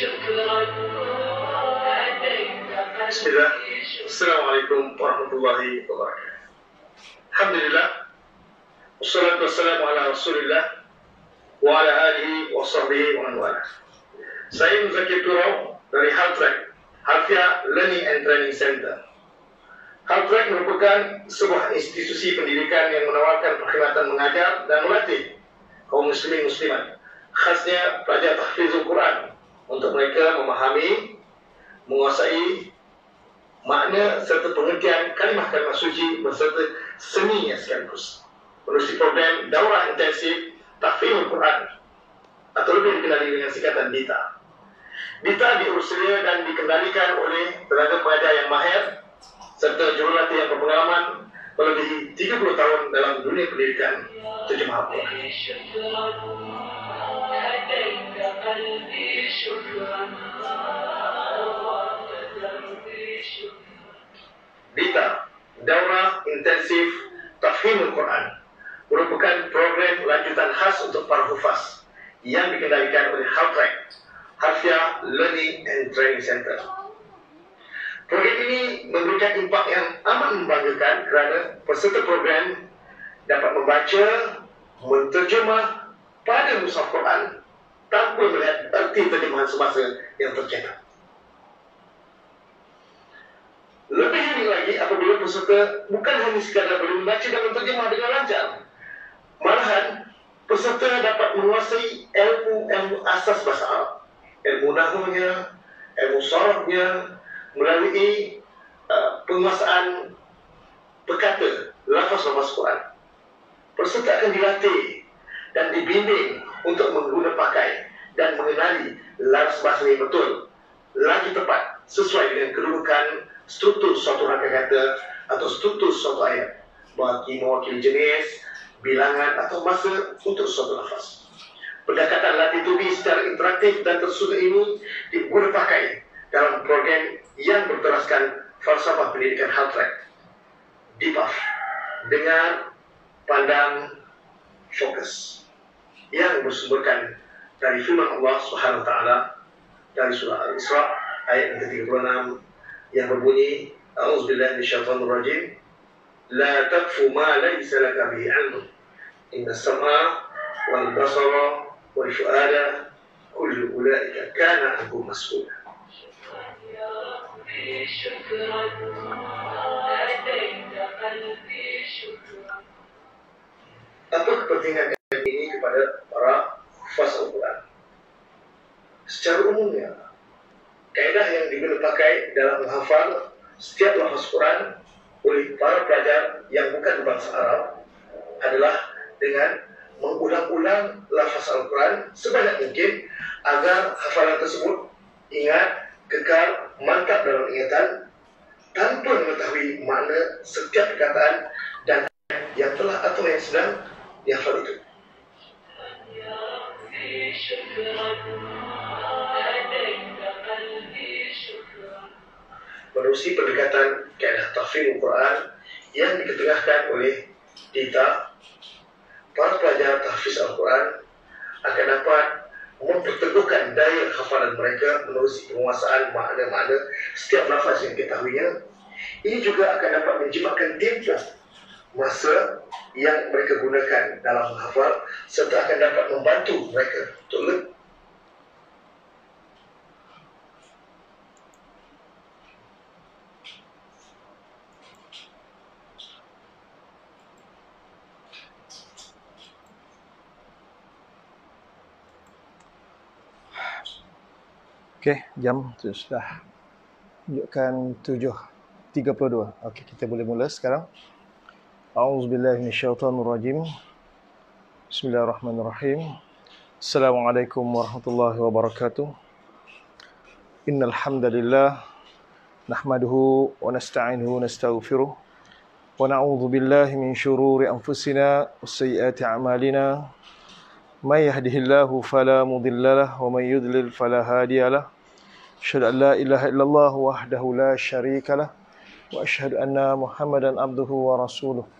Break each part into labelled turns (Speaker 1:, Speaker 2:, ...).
Speaker 1: السلام عليكم ورحمة الله وبركاته الحمد لله والصلاة والسلام على رسول الله وعلى آله وصحبه ومن Saya Muzakir Turau dari Haltrack, Haltia Learning and Training Center. Haltrack merupakan sebuah institusi pendidikan yang menawarkan perkhidmatan mengajar dan melatih kaum Muslimin muslimat khasnya pelajar tahfiz Al-Quran untuk mereka memahami, menguasai makna serta pengertian kalimah-kalimah suci berserta seninya sekaligus. Menerusi program daurah intensif Tafim Al-Quran atau lebih dikenali dengan sikatan DITA. DITA diusulia dan dikendalikan oleh tenaga pengajar yang mahir serta jurulatih yang berpengalaman melebihi 30 tahun dalam dunia pendidikan terjemah Al-Quran. Bita, daurah intensif tafhim Al Quran merupakan program lanjutan khas untuk para hufaz yang dikendalikan oleh Haltrack, Harfia Learning and Training Center. Program ini memberikan impak yang amat membanggakan kerana peserta program dapat membaca, menterjemah pada Musaf Quran tanpa melihat erti terjemahan semasa yang tercetak. Lebih ini lagi apabila peserta bukan hanya sekadar boleh membaca dan menerjemah dengan lancar. Malahan, peserta dapat menguasai ilmu-ilmu asas bahasa Arab. Ilmu nahunya, ilmu sorabnya, melalui uh, penguasaan perkata, lafaz lafaz Quran. Peserta akan dilatih dan dibimbing untuk menggunakan pakai dan mengenali laras bahasa yang betul lagi tepat sesuai dengan kedudukan struktur suatu rangka kata atau struktur suatu ayat bagi mewakili jenis, bilangan atau masa untuk suatu lafaz. Pendekatan latitubi secara interaktif dan tersudut ini diguna pakai dalam program yang berteraskan falsafah pendidikan Haltrek. Deep off. Dengar, pandang, fokus yang bersumberkan dari firman Allah Subhanahu Wa taala dari surah Al-Isra ayat 36 yang berbunyi auzubillahi minasyaitonir rajim la taqfu ma laysa laka bihi ilm inna sam'a wal basara wal fu'ada kullu ulaika kana anhu mas'ul Apa kepentingan ini kepada khas Al-Quran. Secara umumnya, kaedah yang digunakan dalam menghafal setiap lafaz Quran oleh para pelajar yang bukan bangsa Arab adalah dengan mengulang-ulang lafaz Al-Quran sebanyak mungkin agar hafalan tersebut ingat, kekal, mantap dalam ingatan tanpa mengetahui makna setiap perkataan dan yang telah atau yang sedang dihafal itu. Menerusi pendekatan kaedah tafsir Al-Quran yang diketengahkan oleh kita, para pelajar tafsir Al-Quran akan dapat memperteguhkan daya hafalan mereka menerusi penguasaan makna-makna setiap lafaz yang diketahuinya. Ini juga akan dapat menjimatkan tempoh masa yang mereka gunakan dalam menghafal serta akan dapat membantu mereka untuk le-
Speaker 2: Okey, jam tu sudah menunjukkan 7.32. Okey, kita boleh mula sekarang. أعوذ بالله من الشيطان الرجيم بسم الله الرحمن الرحيم السلام عليكم ورحمة الله وبركاته إن الحمد لله نحمده ونستعينه ونستغفره ونعوذ بالله من شرور أنفسنا وسيئات أعمالنا من يهده الله فلا مضل له ومن يضلل فلا هادي له أشهد أن لا إله إلا الله وحده لا شريك له وأشهد أن محمدا عبده ورسوله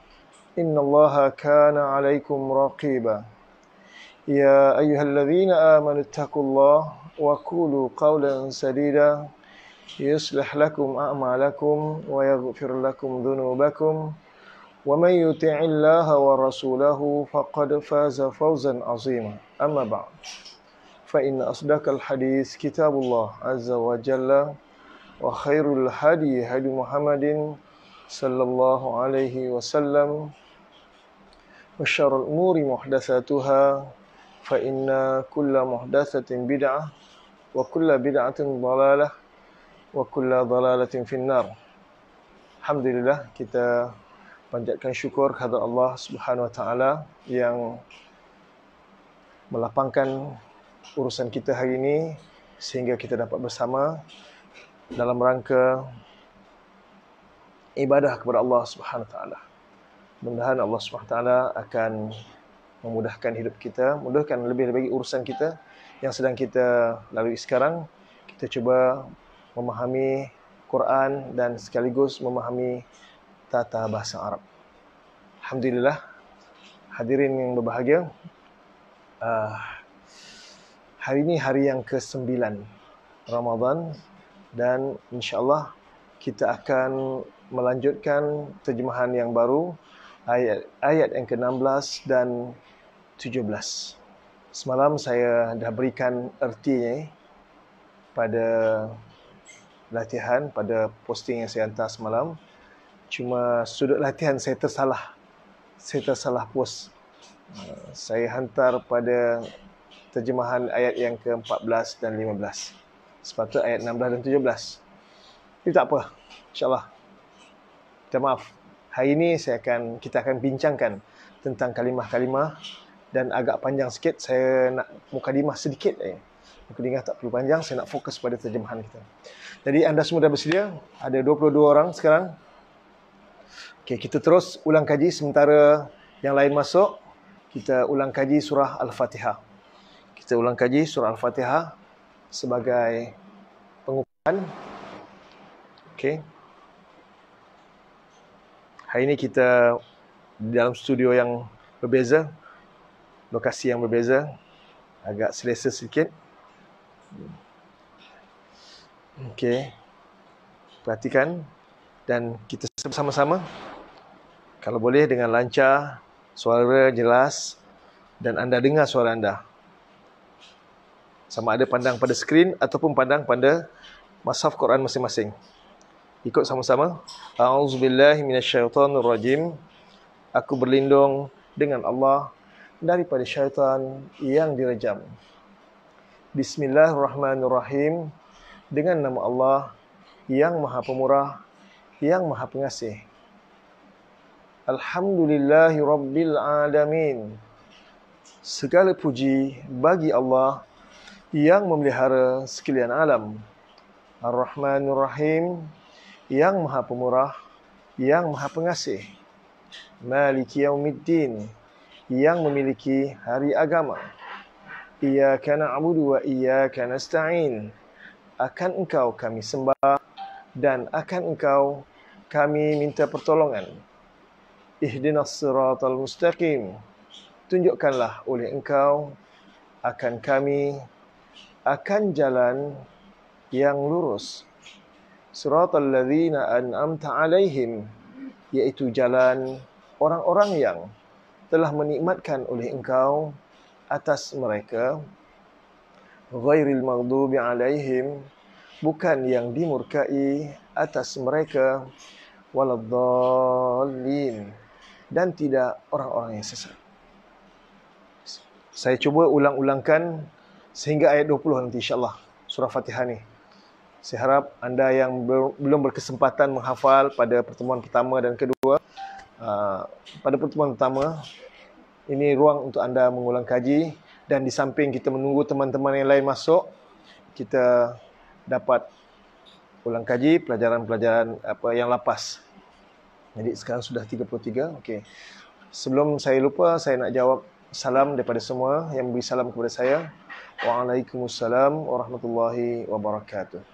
Speaker 2: إن الله كان عليكم رقيبا يا أيها الذين آمنوا اتقوا الله وقولوا قولا سديدا يصلح لكم أعمالكم ويغفر لكم ذنوبكم ومن يطع الله ورسوله فقد فاز فوزا عظيما أما بعد فإن أصدق الحديث كتاب الله عز وجل وخير الهدي هدي محمد صلى الله عليه وسلم وشر الأمور محدثاتها فإن كل محدثة بدعة وكل بدعة ضلالة وكل ضلالة في النار الحمد لله kita panjatkan syukur kepada Allah Subhanahu wa taala yang melapangkan urusan kita hari ini sehingga kita dapat bersama dalam rangka ibadah kepada Allah Subhanahu wa taala mudah-mudahan Allah Taala akan memudahkan hidup kita, mudahkan lebih lagi urusan kita yang sedang kita lalui sekarang. Kita cuba memahami Quran dan sekaligus memahami tata bahasa Arab. Alhamdulillah, hadirin yang berbahagia, uh, hari ini hari yang ke-9 Ramadan dan insya Allah kita akan melanjutkan terjemahan yang baru ayat ayat yang ke-16 dan 17. Semalam saya dah berikan ertinya pada latihan pada posting yang saya hantar semalam. Cuma sudut latihan saya tersalah. Saya tersalah post. Saya hantar pada terjemahan ayat yang ke-14 dan 15. Sepatutnya ayat 16 dan 17. Tapi tak apa. InsyaAllah. Kita maaf. Hari ini saya akan kita akan bincangkan tentang kalimah-kalimah dan agak panjang sikit saya nak mukadimah sedikit eh. Mukadimah tak perlu panjang, saya nak fokus pada terjemahan kita. Jadi anda semua dah bersedia? Ada 22 orang sekarang. Okey, kita terus ulang kaji sementara yang lain masuk. Kita ulang kaji surah Al-Fatihah. Kita ulang kaji surah Al-Fatihah sebagai pengukuhan. Okey. Hari ini kita dalam studio yang berbeza, lokasi yang berbeza, agak selesa sedikit. Okey. Perhatikan dan kita sama-sama kalau boleh dengan lancar, suara jelas dan anda dengar suara anda. Sama ada pandang pada skrin ataupun pandang pada masaf Quran masing-masing ikut sama-sama. A'udzubillahi minasyaitonirrajim. Aku berlindung dengan Allah daripada syaitan yang direjam. Bismillahirrahmanirrahim. Dengan nama Allah yang Maha Pemurah, yang Maha Pengasih. Alhamdulillahi Alamin Segala puji bagi Allah yang memelihara sekalian alam Ar-Rahmanur Rahim yang maha pemurah, yang maha pengasih, maliki yaumiddin, yang memiliki hari agama. Iyaka na'budu wa iyaka nasta'in. Akan engkau kami sembah dan akan engkau kami minta pertolongan. Ihdinas siratal mustaqim. Tunjukkanlah oleh engkau akan kami akan jalan yang lurus siratal ladzina an'amta alaihim iaitu jalan orang-orang yang telah menikmatkan oleh engkau atas mereka ghairil maghdubi alaihim bukan yang dimurkai atas mereka waladdallin dan tidak orang-orang yang sesat saya cuba ulang-ulangkan sehingga ayat 20 nanti insyaallah surah fatihah ni saya harap anda yang belum berkesempatan menghafal pada pertemuan pertama dan kedua. Uh, pada pertemuan pertama, ini ruang untuk anda mengulang kaji dan di samping kita menunggu teman-teman yang lain masuk, kita dapat ulang kaji pelajaran-pelajaran apa yang lapas Jadi sekarang sudah 33. Okey. Sebelum saya lupa, saya nak jawab salam daripada semua yang beri salam kepada saya. Waalaikumsalam warahmatullahi wabarakatuh.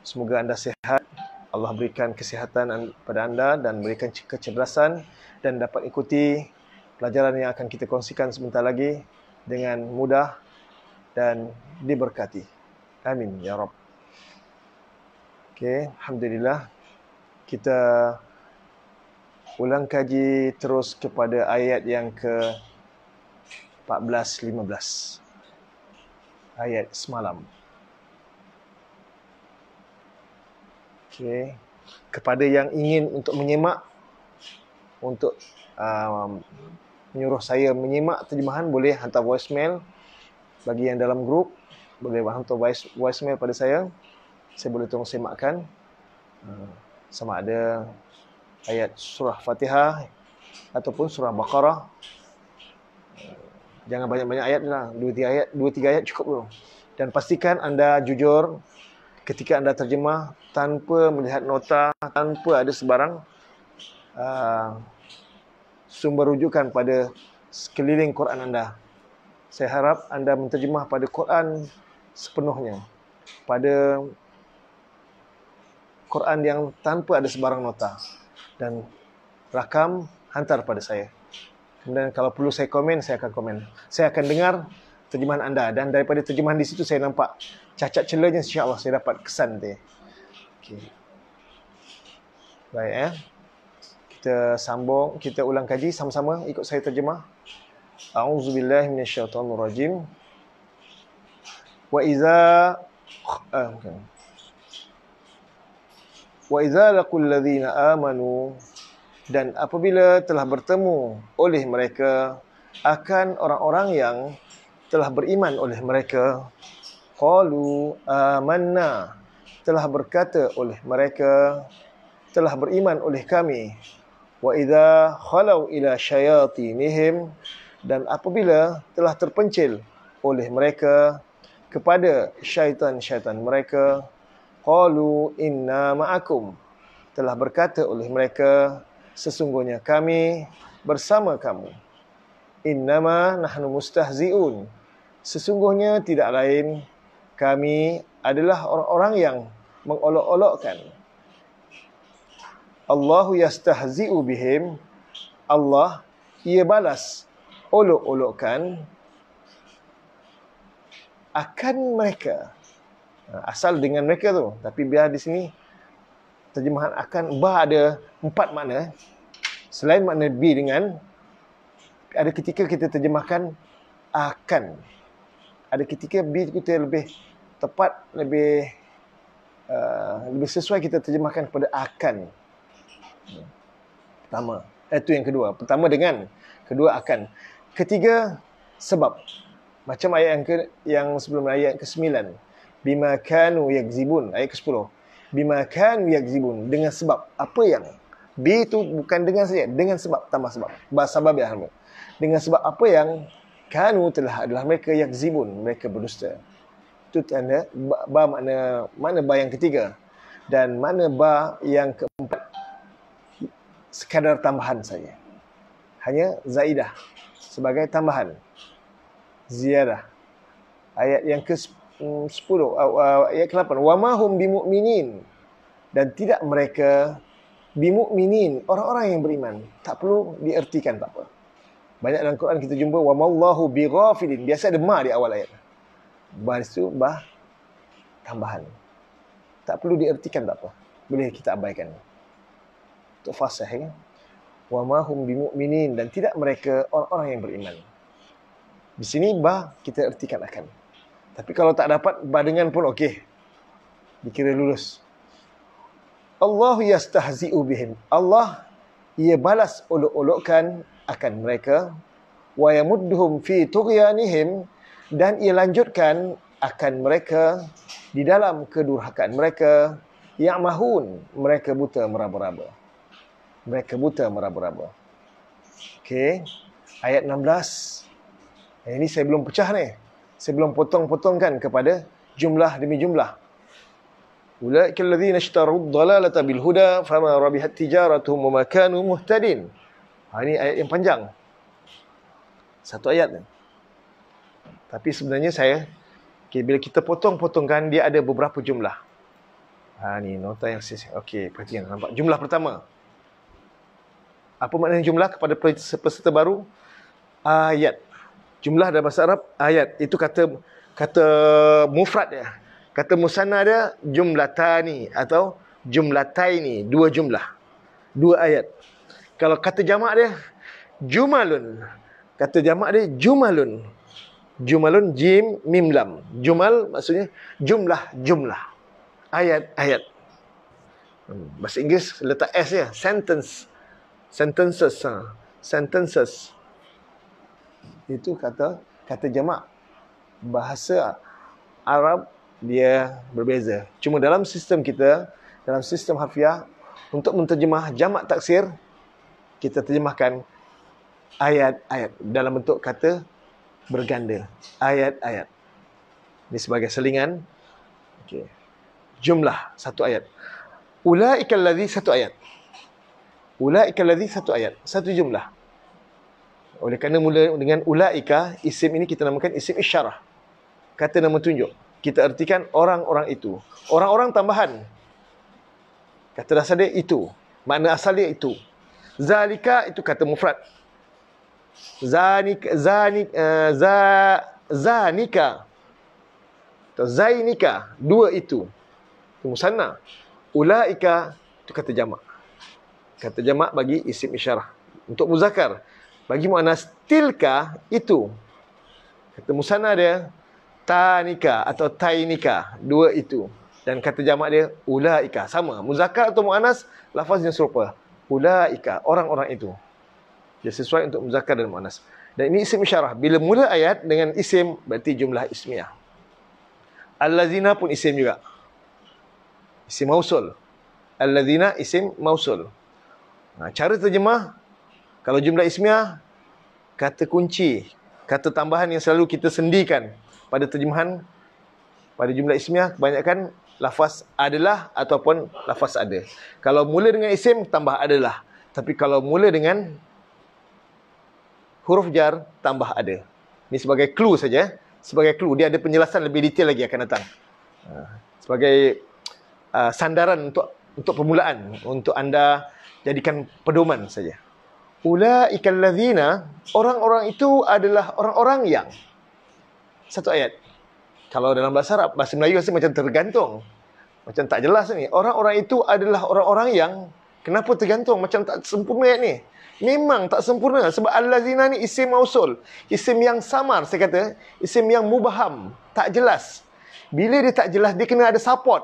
Speaker 2: Semoga anda sehat, Allah berikan kesihatan pada anda dan berikan kecerdasan dan dapat ikuti pelajaran yang akan kita kongsikan sebentar lagi dengan mudah dan diberkati. Amin ya rab. Okay, alhamdulillah kita ulang kaji terus kepada ayat yang ke 14 15. Ayat semalam. Okay. Kepada yang ingin untuk menyemak, untuk um, menyuruh saya menyemak terjemahan, boleh hantar voicemail bagi yang dalam grup. Boleh hantar voice, voicemail pada saya. Saya boleh tolong semakkan. Uh, sama ada ayat surah Fatihah ataupun surah Baqarah. Jangan banyak-banyak ayat lah. Dua, tiga ayat, dua, ayat cukup dulu. Dan pastikan anda jujur ketika anda terjemah tanpa melihat nota, tanpa ada sebarang uh, sumber rujukan pada sekeliling Quran anda. Saya harap anda menterjemah pada Quran sepenuhnya. Pada Quran yang tanpa ada sebarang nota. Dan rakam, hantar pada saya. Kemudian kalau perlu saya komen, saya akan komen. Saya akan dengar terjemahan anda dan daripada terjemahan di situ saya nampak cacat celanya insya-Allah saya dapat kesan tu. Okey. Baik eh. Kita sambung, kita ulang kaji sama-sama ikut saya terjemah. A'udzubillahi minasyaitonirrajim. Wa idza eh, Wa idza laqul ladzina amanu dan apabila telah bertemu oleh mereka akan orang-orang yang telah beriman oleh mereka qalu amanna telah berkata oleh mereka telah beriman oleh kami wa idza khalau ila syayatinihim dan apabila telah terpencil oleh mereka kepada syaitan-syaitan mereka qalu inna ma'akum telah berkata oleh mereka sesungguhnya kami bersama kamu innama nahnu mustahziun sesungguhnya tidak lain kami adalah orang-orang yang mengolok-olokkan. Allahu yastahzi'u bihim. Allah ia balas olok-olokkan akan mereka. Asal dengan mereka tu. Tapi biar di sini terjemahan akan bah ada empat makna. Selain makna bi dengan ada ketika kita terjemahkan akan ada ketika B kita lebih tepat, lebih uh, lebih sesuai kita terjemahkan kepada akan. Pertama. Itu eh, yang kedua. Pertama dengan. Kedua akan. Ketiga, sebab. Macam ayat yang, ke, yang sebelum ayat ke-9. Bima kanu yakzibun. Ayat ke-10. Bima kanu yakzibun. Dengan sebab. Apa yang? B itu bukan dengan saja. Dengan sebab. Tambah sebab. Bahasa babi Dengan sebab apa yang kanu telah adalah mereka yang zibun mereka berdusta itu tanda ba, ba makna mana ba yang ketiga dan mana ba yang keempat sekadar tambahan saja hanya zaidah sebagai tambahan ziarah ayat yang ke 10 mm, ayat ke-8 wama hum bimu'minin dan tidak mereka bimu'minin orang-orang yang beriman tak perlu diertikan tak apa banyak dalam Quran kita jumpa wa bi bighafilin. Biasa ada ma di awal ayat. Baris tu bah tambahan. Tak perlu diertikan tak apa. Boleh kita abaikan. Untuk fasih eh. Wa ma hum bimu'minin dan tidak mereka orang-orang yang beriman. Di sini bah kita ertikan akan. Tapi kalau tak dapat bah dengan pun okey. Dikira lulus. Allahu yastahzi'u bihim. Allah ia balas olok-olokkan akan mereka wa yamudduhum fi tughyanihim dan ia lanjutkan akan mereka di dalam kedurhakaan mereka yang mahun mereka buta meraba-raba mereka buta meraba-raba okey ayat 16 eh, ini saya belum pecah ni saya belum potong-potongkan kepada jumlah demi jumlah ulaikal ladzina ishtaru dhalalata bil huda fama rabihat tijaratuhum wa kanu muhtadin Ha, ini ayat yang panjang. Satu ayat. Tapi sebenarnya saya, bila kita potong-potongkan, dia ada beberapa jumlah. Ha, ini nota yang saya... Okey, perhatikan. Nampak? Jumlah pertama. Apa maknanya jumlah kepada peserta baru? Ayat. Jumlah dalam bahasa Arab, ayat. Itu kata kata mufrad dia. Kata musanna dia, jumlah tani atau jumlah taini. Dua jumlah. Dua ayat. Kalau kata jamak dia Jumalun Kata jamak dia Jumalun Jumalun Jim Mimlam Jumal maksudnya Jumlah Jumlah Ayat Ayat hmm, Bahasa Inggeris letak S ya Sentence Sentences ha. Sentences Itu kata Kata jamak Bahasa Arab Dia berbeza Cuma dalam sistem kita Dalam sistem hafiah Untuk menterjemah jamak taksir kita terjemahkan ayat-ayat dalam bentuk kata berganda. Ayat-ayat. Ini sebagai selingan. Okey. Jumlah satu ayat. Ulaika allazi satu ayat. Ulaika allazi satu ayat. Satu jumlah. Oleh kerana mula dengan ulaika, isim ini kita namakan isim isyarah. Kata nama tunjuk. Kita artikan orang-orang itu. Orang-orang tambahan. Kata dasar dia itu. Makna asal dia itu. Zalika itu kata mufrad. Zanik, zanik, uh, zanika. Atau zainika. Dua itu. Itu musanna. Ulaika itu kata jamak. Kata jamak bagi isim isyarah. Untuk muzakar. Bagi mu'anas tilka itu. Kata musanna dia. Tanika atau tainika. Dua itu. Dan kata jamak dia ulaika. Sama. Muzakar atau mu'anas lafaznya serupa ulaika orang-orang itu ya sesuai untuk muzakkar dan muannas dan ini isim isyarah bila mula ayat dengan isim berarti jumlah ismiyah allazina pun isim juga isim mausul allazina isim mausul nah, ha, cara terjemah kalau jumlah ismiyah kata kunci kata tambahan yang selalu kita sendikan pada terjemahan pada jumlah ismiyah kebanyakan lafaz adalah ataupun lafaz ada. Kalau mula dengan isim, tambah adalah. Tapi kalau mula dengan huruf jar, tambah ada. Ini sebagai clue saja. Sebagai clue. Dia ada penjelasan lebih detail lagi akan datang. Ha, sebagai uh, sandaran untuk untuk permulaan. Untuk anda jadikan pedoman saja. Ula'ikallazina, orang-orang itu adalah orang-orang yang. Satu ayat kalau dalam bahasa Arab, bahasa Melayu rasa macam tergantung. Macam tak jelas ni. Orang-orang itu adalah orang-orang yang kenapa tergantung? Macam tak sempurna ayat ni. Memang tak sempurna. Sebab Al-Lazina ni isim mausul. Isim yang samar, saya kata. Isim yang mubaham. Tak jelas. Bila dia tak jelas, dia kena ada support.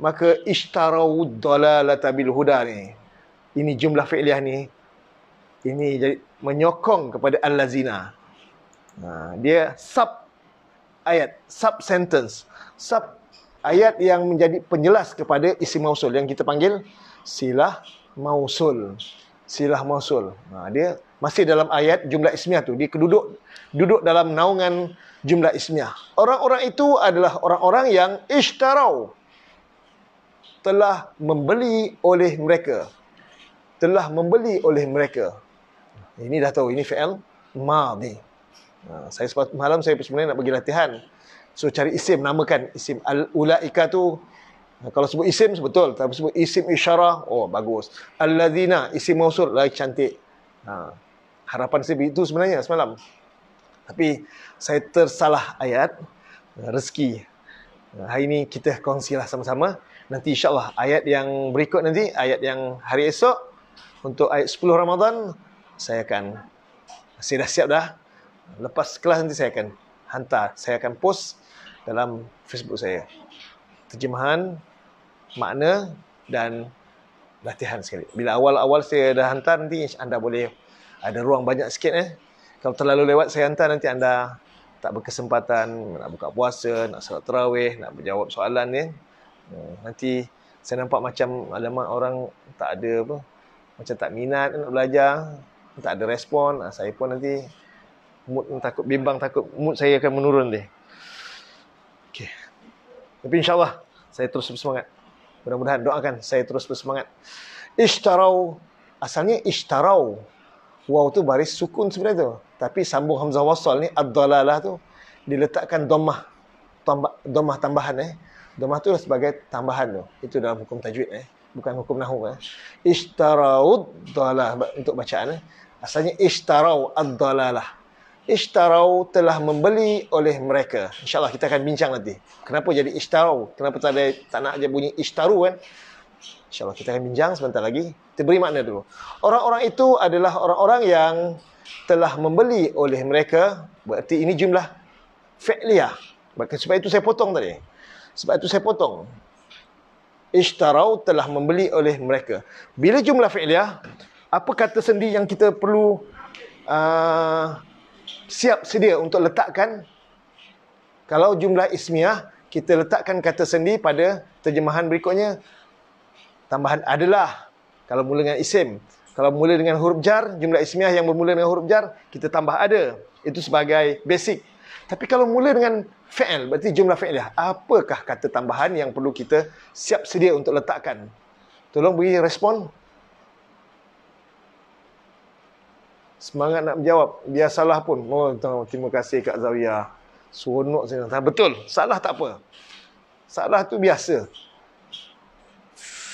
Speaker 2: Maka ishtarawud dalalata huda ni. Ini jumlah fi'liyah ni. Ini jadi menyokong kepada Al-Lazina. Ha, dia sub ayat sub sentence sub ayat yang menjadi penjelas kepada isi mausul yang kita panggil silah mausul silah mausul ha, dia masih dalam ayat jumlah ismiah tu dia duduk duduk dalam naungan jumlah ismiah orang-orang itu adalah orang-orang yang ishtarau telah membeli oleh mereka telah membeli oleh mereka ini dah tahu ini fi'il madhi Ha, saya sempat malam saya sebenarnya nak pergi latihan. So cari isim namakan isim al-ulaika tu. Ha, kalau sebut isim sebetul, tapi sebut isim isyarah, oh bagus. Alladzina isim mausul lagi cantik. Ha. Harapan saya begitu sebenarnya semalam. Tapi saya tersalah ayat ha, rezeki. Hari ini kita kongsilah sama-sama. Nanti insyaAllah ayat yang berikut nanti, ayat yang hari esok untuk ayat 10 Ramadan, saya akan saya dah siap dah Lepas kelas nanti saya akan hantar, saya akan post dalam Facebook saya. Terjemahan, makna dan latihan sekali. Bila awal-awal saya dah hantar nanti anda boleh ada ruang banyak sikit eh. Kalau terlalu lewat saya hantar nanti anda tak berkesempatan nak buka puasa, nak salat terawih, nak menjawab soalan ni. Eh. Hmm, nanti saya nampak macam ada orang tak ada apa, macam tak minat nak belajar, tak ada respon. Ah, saya pun nanti mood takut bimbang takut mood saya akan menurun deh. Okey. Tapi insyaallah saya terus bersemangat. Mudah-mudahan doakan saya terus bersemangat. Ishtarau asalnya ishtarau. Wow tu baris sukun sebenarnya tu. Tapi sambung hamzah wasal ni ad-dalalah tu diletakkan domah tambah domah tambahan eh. Domah tu sebagai tambahan tu. Itu dalam hukum tajwid eh. Bukan hukum nahu eh. Ishtaraud dalalah untuk bacaan eh. Asalnya ishtarau ad-dalalah ishtarau telah membeli oleh mereka. InsyaAllah kita akan bincang nanti. Kenapa jadi ishtarau? Kenapa tak, ada, tak nak je bunyi ishtaru kan? InsyaAllah kita akan bincang sebentar lagi. Kita beri makna dulu. Orang-orang itu adalah orang-orang yang telah membeli oleh mereka. Berarti ini jumlah fi'liyah. Sebab itu saya potong tadi. Sebab itu saya potong. Ishtarau telah membeli oleh mereka. Bila jumlah fi'liyah, apa kata sendiri yang kita perlu uh, siap sedia untuk letakkan kalau jumlah ismiah kita letakkan kata sendi pada terjemahan berikutnya tambahan adalah kalau mula dengan isim kalau mula dengan huruf jar jumlah ismiah yang bermula dengan huruf jar kita tambah ada itu sebagai basic tapi kalau mula dengan fa'al berarti jumlah fa'liyah apakah kata tambahan yang perlu kita siap sedia untuk letakkan tolong beri respon semangat nak menjawab biar salah pun oh terima kasih Kak Zawiya seronok saya betul salah tak apa salah tu biasa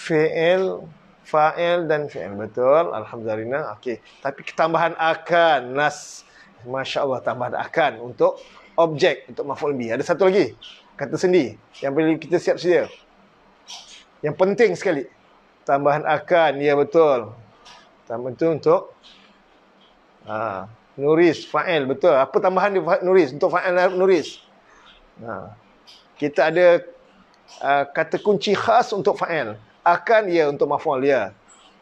Speaker 2: fa'il fa'il dan fa'il betul alhamdulillah okey tapi ketambahan akan nas masya-Allah tambahan akan untuk objek untuk maf'ul bi ada satu lagi kata sendi yang perlu kita siap sedia yang penting sekali tambahan akan ya betul tambahan tu untuk Ha. Nuris, fa'il, betul. Apa tambahan dia nuris? Untuk fa'il eh, nuris. Ha. Kita ada uh, kata kunci khas untuk fa'il. Akan ia untuk maf'ul, ya.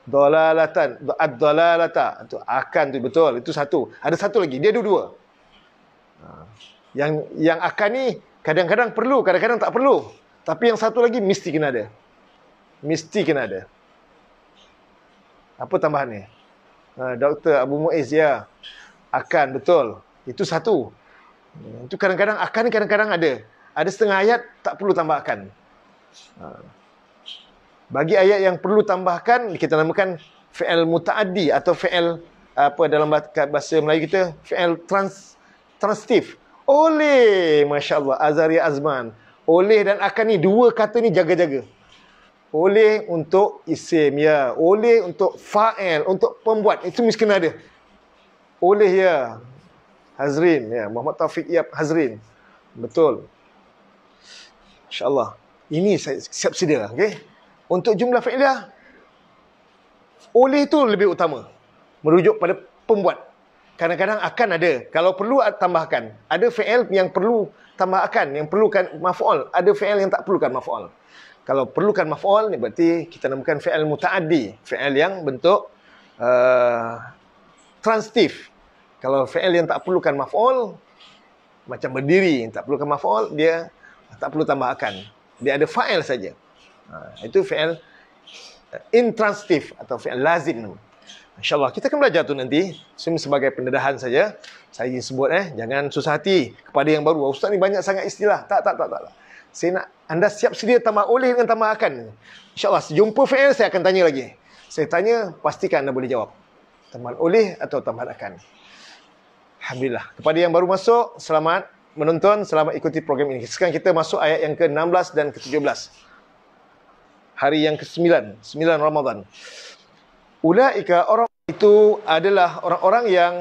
Speaker 2: Dolalatan. Ad-dolalata. Akan tu, betul. Itu satu. Ada satu lagi. Dia dua-dua. Ha. Yang yang akan ni kadang-kadang perlu, kadang-kadang tak perlu. Tapi yang satu lagi mesti kena ada. Mesti kena ada. Apa tambahannya? ni? Ah, Dr. Abu Muiz ya. Akan betul. Itu satu. Itu kadang-kadang akan kadang-kadang ada. Ada setengah ayat tak perlu tambahkan. Ah. Bagi ayat yang perlu tambahkan kita namakan fi'il mutaaddi atau fi'il apa dalam bahasa Melayu kita fi'il trans transitif. Oleh, masya-Allah Azari Azman. Oleh dan akan ni dua kata ni jaga-jaga. Oleh untuk isim, ya. Oleh untuk fa'al, untuk pembuat. Itu mesti kena ada. Oleh, ya. Hazrin, ya. Muhammad Taufik ya Hazrin. Betul. InsyaAllah. Ini saya siap sedia, okey. Untuk jumlah fa'liyah, oleh itu lebih utama. Merujuk pada pembuat. Kadang-kadang akan ada. Kalau perlu, tambahkan. Ada fa'al yang perlu tambahkan, yang perlukan maf'ul. Ada fa'al yang tak perlukan maf'ul kalau perlukan maf'ul ni berarti kita namakan fi'il mutaaddi fi'il yang bentuk uh, transitif kalau fi'il yang tak perlukan maf'ul macam berdiri yang tak perlukan maf'ul dia tak perlu tambah akan dia ada fa'il saja ha, itu fi'il uh, intransitif atau fi'il lazim InsyaAllah. Kita akan belajar tu nanti. Semua sebagai pendedahan saja. Saya sebut eh. Jangan susah hati kepada yang baru. Ustaz ni banyak sangat istilah. Tak, tak, tak. tak. Saya nak anda siap sedia tambah oleh dengan tambah akan. InsyaAllah, sejumpa fail, saya akan tanya lagi. Saya tanya, pastikan anda boleh jawab. Tambah oleh atau tambah akan. Alhamdulillah. Kepada yang baru masuk, selamat menonton, selamat ikuti program ini. Sekarang kita masuk ayat yang ke-16 dan ke-17. Hari yang ke-9, 9 Ramadan. Ula'ika orang itu adalah orang-orang yang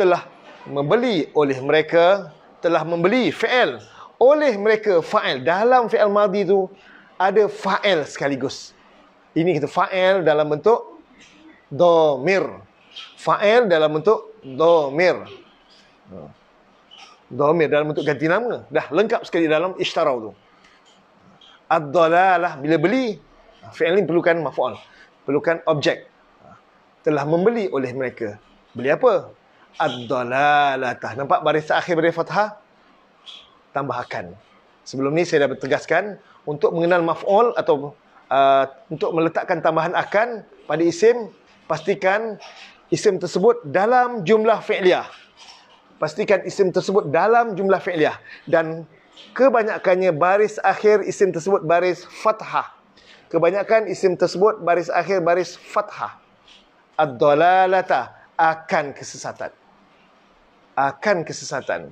Speaker 2: telah membeli oleh mereka, telah membeli, fail, oleh mereka fa'il. Dalam fi'il madhi tu ada fa'il sekaligus. Ini kita fa'il dalam bentuk domir. Fa'il dalam bentuk domir. Domir dalam bentuk ganti nama. Dah lengkap sekali dalam ishtaraw tu. Ad-dalalah bila beli. Fi'il ni perlukan maf'ul. Perlukan objek. Telah membeli oleh mereka. Beli apa? Ad-dalalah. Nampak baris akhir baris fathah? tambahkan. Sebelum ni saya dah bertegaskan untuk mengenal maf'ul atau uh, untuk meletakkan tambahan akan pada isim pastikan isim tersebut dalam jumlah fi'liyah. Pastikan isim tersebut dalam jumlah fi'liyah dan kebanyakannya baris akhir isim tersebut baris fathah. Kebanyakan isim tersebut baris akhir baris fathah. Ad-dalalata akan kesesatan. Akan kesesatan.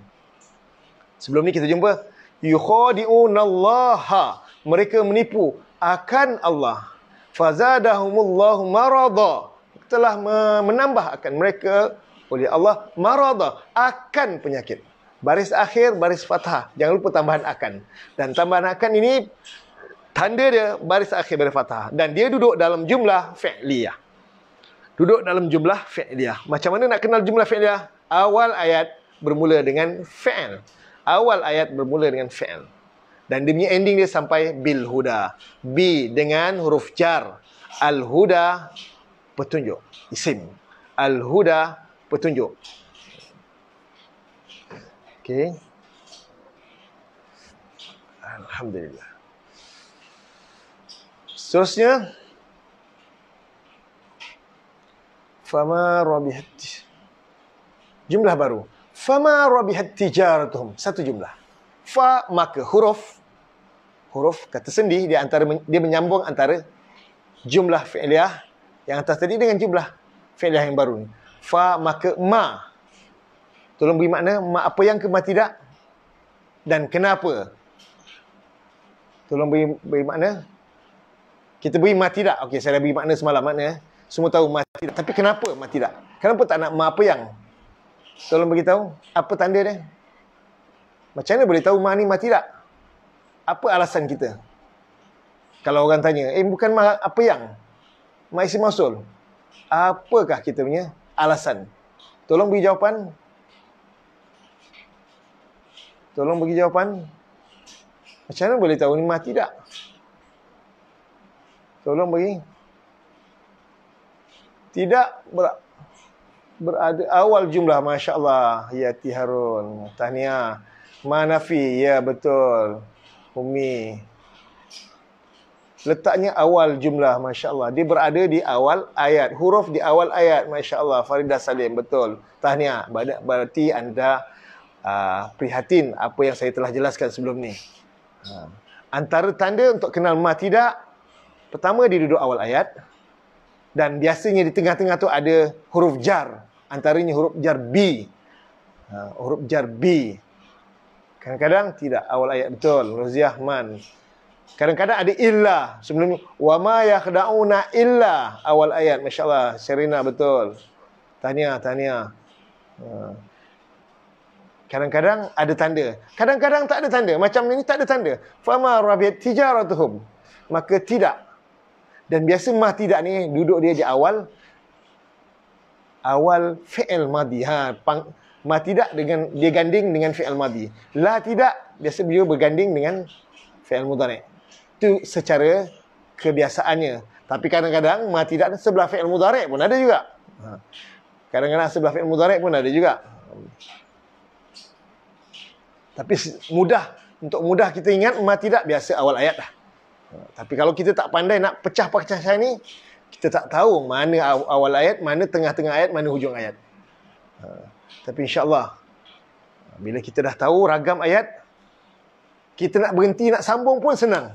Speaker 2: Sebelum ni kita jumpa yukhadiunallaha mereka menipu akan Allah fazadahumullahu marada telah menambah akan mereka oleh Allah marada akan penyakit baris akhir baris fathah jangan lupa tambahan akan dan tambahan akan ini tanda dia baris akhir baris fathah dan dia duduk dalam jumlah fi'liyah duduk dalam jumlah fi'liyah macam mana nak kenal jumlah fi'liyah awal ayat bermula dengan fi'l awal ayat bermula dengan fi'l. Dan dia punya ending dia sampai bil huda. B dengan huruf jar. Al huda petunjuk. Isim. Al huda petunjuk. Okay. Alhamdulillah. Seterusnya. Fama rabihat. Jumlah baru. Fama rabihat tijaratuhum. Satu jumlah. Fa maka huruf. Huruf kata sendi dia, antara, dia menyambung antara jumlah fi'liyah yang atas tadi dengan jumlah fi'liyah yang baru ni. Fa maka ma. Tolong beri makna ma apa yang ke ma tidak dan kenapa. Tolong beri, beri makna. Kita beri ma tidak. Okey, saya dah beri makna semalam. Makna semua tahu ma tidak. Tapi kenapa ma tidak? Kenapa tak nak ma apa yang? Tolong bagi tahu apa tanda dia? Macam mana boleh tahu mak ni mati tak? Apa alasan kita? Kalau orang tanya, eh bukan mak apa yang? Mak isi masul. Apakah kita punya alasan? Tolong bagi jawapan. Tolong bagi jawapan. Macam mana boleh tahu ni mati tak? Tolong bagi. Tidak berat berada awal jumlah Masya Allah Yati Harun Tahniah Manafi Ya betul Umi Letaknya awal jumlah Masya Allah Dia berada di awal ayat Huruf di awal ayat Masya Allah Faridah Salim Betul Tahniah Berarti anda uh, Prihatin Apa yang saya telah jelaskan sebelum ni ha. Antara tanda untuk kenal ma tidak Pertama dia duduk awal ayat dan biasanya di tengah-tengah tu ada huruf jar antaranya huruf jar b uh, huruf jar b kadang-kadang tidak awal ayat betul ruziyahman kadang-kadang ada illa sebelum wa ma yakhdauna illa awal ayat masyaallah serina betul tanya tanya ha. kadang-kadang uh, ada tanda kadang-kadang tak ada tanda macam ini tak ada tanda fama rabiyat tijaratuhum maka tidak dan biasa mah tidak ni duduk dia di awal awal fi'il madi. Ha, pang, ma tidak dengan dia ganding dengan fi'il madi. La tidak biasa beliau berganding dengan fi'il mudhari. Itu secara kebiasaannya. Tapi kadang-kadang ma tidak sebelah fi'il mudhari pun ada juga. Ha. Kadang-kadang sebelah fi'il mudhari pun ada juga. Tapi mudah untuk mudah kita ingat ma tidak biasa awal ayat lah. Tapi kalau kita tak pandai nak pecah-pecah saya ni, kita tak tahu mana awal ayat, mana tengah-tengah ayat, mana hujung ayat. Ha, tapi insyaAllah, bila kita dah tahu ragam ayat, kita nak berhenti, nak sambung pun senang.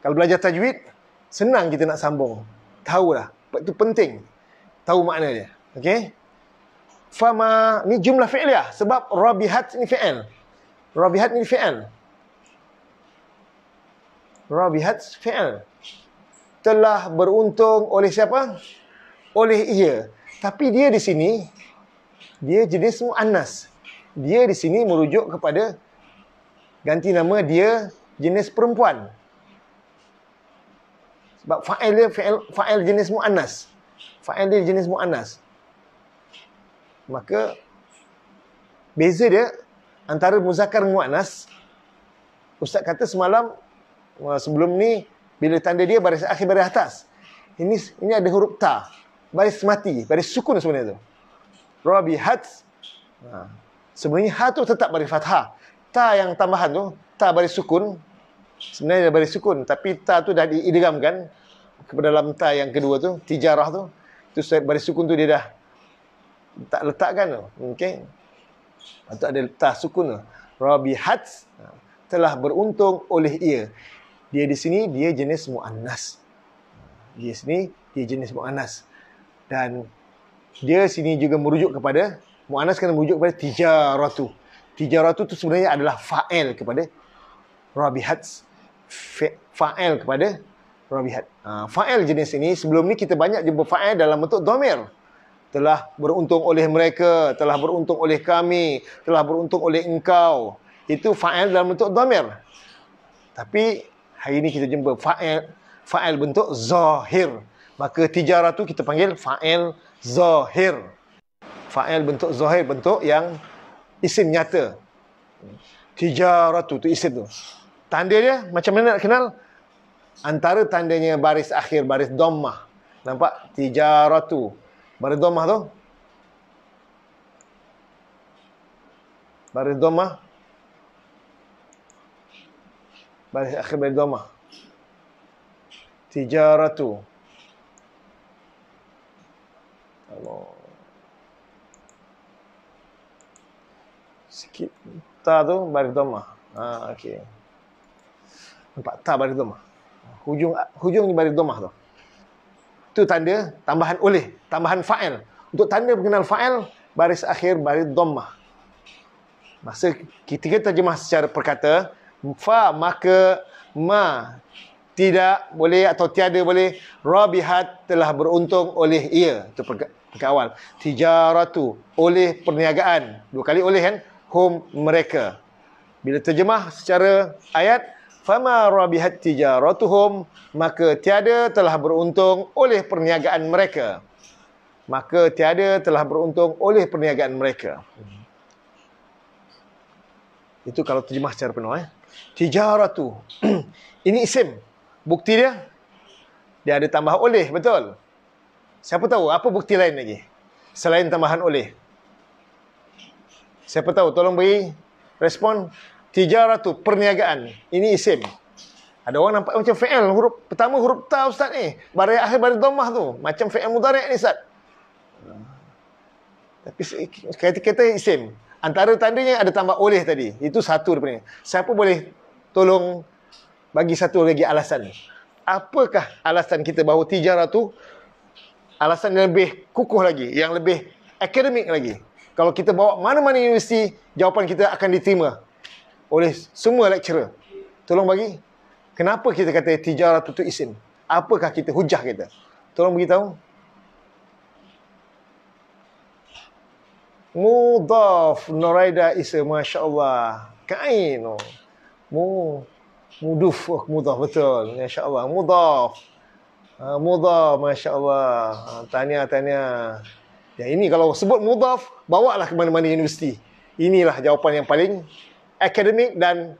Speaker 2: Kalau belajar tajwid, senang kita nak sambung. Tahu lah Itu penting. Tahu makna dia. Okay? Fama, ni jumlah fi'liah. Ya, sebab rabihat ni fi'al. Rabihat ni fi'al. Rabihat fi'al telah beruntung oleh siapa? Oleh ia. Tapi dia di sini, dia jenis mu'annas. Dia di sini merujuk kepada ganti nama dia jenis perempuan. Sebab fa'il dia fa'il, fa'il jenis mu'annas. Fa'il dia jenis mu'annas. Maka, beza dia antara muzakar mu'annas, Ustaz kata semalam, sebelum ni, bila tanda dia baris akhir baris atas. Ini ini ada huruf ta. Baris mati, baris sukun sebenarnya tu. Rabi hat. Ha. Sebenarnya ha tu tetap baris fathah. Ta yang tambahan tu, ta baris sukun. Sebenarnya dia baris sukun tapi ta tu dah diidgamkan ke dalam ta yang kedua tu, tijarah tu. tu baris sukun tu dia dah tak letakkan tu. Okey. Atau ada ta sukun tu. Rabi hat ha. telah beruntung oleh ia dia di sini dia jenis muannas. Dia sini dia jenis muannas. Dan dia sini juga merujuk kepada muannas kena merujuk kepada tijaratu. Tijaratu tu sebenarnya adalah fa'il kepada rabihat fa'il kepada rabihat. Ha, fa'il jenis ini sebelum ni kita banyak jumpa fa'il dalam bentuk domir telah beruntung oleh mereka, telah beruntung oleh kami, telah beruntung oleh engkau. Itu fa'il dalam bentuk domir. Tapi Hari ini kita jumpa fa'il. Fa'il bentuk zahir. Maka tijarah tu kita panggil fa'il zahir. Fa'il bentuk zahir bentuk yang isim nyata. Tijarah tu, tu isim tu. Tanda dia macam mana nak kenal? Antara tandanya baris akhir, baris dommah. Nampak? Tijarah tu. Baris dommah tu. Baris dommah baris akhir baris domah. Tijaratu. Allah. Sikit ta tu baris domah. Ha, okey. Nampak ta baris domah. Hujung hujung ni baris domah tu. Tu tanda tambahan oleh, tambahan fa'il. Untuk tanda pengenal fa'il, baris akhir baris domah. Masa kita terjemah secara perkata fa maka ma tidak boleh atau tiada boleh rabihat telah beruntung oleh ia itu perkara awal tijaratu oleh perniagaan dua kali oleh kan hum mereka bila terjemah secara ayat fama rabihat tijaratuhum maka tiada telah beruntung oleh perniagaan mereka maka tiada telah beruntung oleh perniagaan mereka itu kalau terjemah secara penuh eh Tijaratu. Ini isim. Bukti dia. Dia ada tambah oleh. Betul? Siapa tahu? Apa bukti lain lagi? Selain tambahan oleh. Siapa tahu? Tolong beri respon. Tijaratu. Perniagaan. Ini isim. Ada orang nampak macam fi'al. Huruf pertama huruf ta Ustaz ni. Baraya akhir baraya domah tu. Macam fi'al mudarik ni Ustaz. Tapi kata-kata isim antara tandanya ada tambah oleh tadi. Itu satu daripada Siapa boleh tolong bagi satu lagi alasan Apakah alasan kita bahawa tijarah tu alasan yang lebih kukuh lagi, yang lebih akademik lagi? Kalau kita bawa mana-mana universiti, jawapan kita akan diterima oleh semua lecturer. Tolong bagi. Kenapa kita kata tijarah tu tu isim? Apakah kita hujah kita? Tolong beritahu. Mudaf Noraida is a Masya Allah Kain Mu Muduf oh, Mudaf betul Masya Allah Mudaf uh, ha, Mudaf Masya Allah Tahniah ha, Tahniah Ya ini kalau sebut mudaf Bawa lah ke mana-mana universiti Inilah jawapan yang paling Akademik dan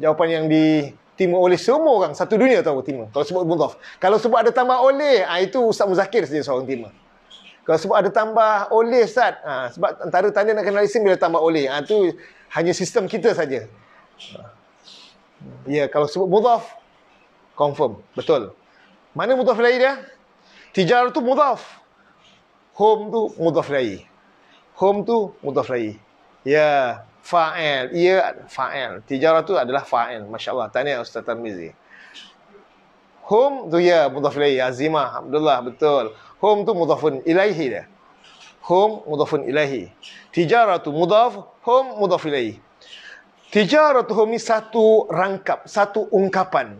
Speaker 2: Jawapan yang di Timur oleh semua orang Satu dunia tahu timur Kalau sebut mudaf Kalau sebut ada tambah oleh ah Itu Ustaz Muzakir saja seorang timur kalau sebab ada tambah oleh Ustaz. Ha, sebab antara tanda nak kena leasing bila tambah oleh. Ha, tu hanya sistem kita saja. Ya, kalau sebut mudhaf, confirm. Betul. Mana mudhaf lain dia? Tijar tu mudhaf. Home tu mudhaf lain. Home tu mudhaf lain. Ya, fa'al. Ya, fa'al. Tijar tu adalah fa'al. Masya Allah. Tanya Ustaz Tarmizi. Home tu ya, mudhaf lain. Azimah, alhamdulillah betul. Home tu mudafun ilaihi dia. Home mudhafun ilaihi. Tijaratu mudaf. home mudhaf ilaihi. Tijaratu home ni satu rangkap, satu ungkapan.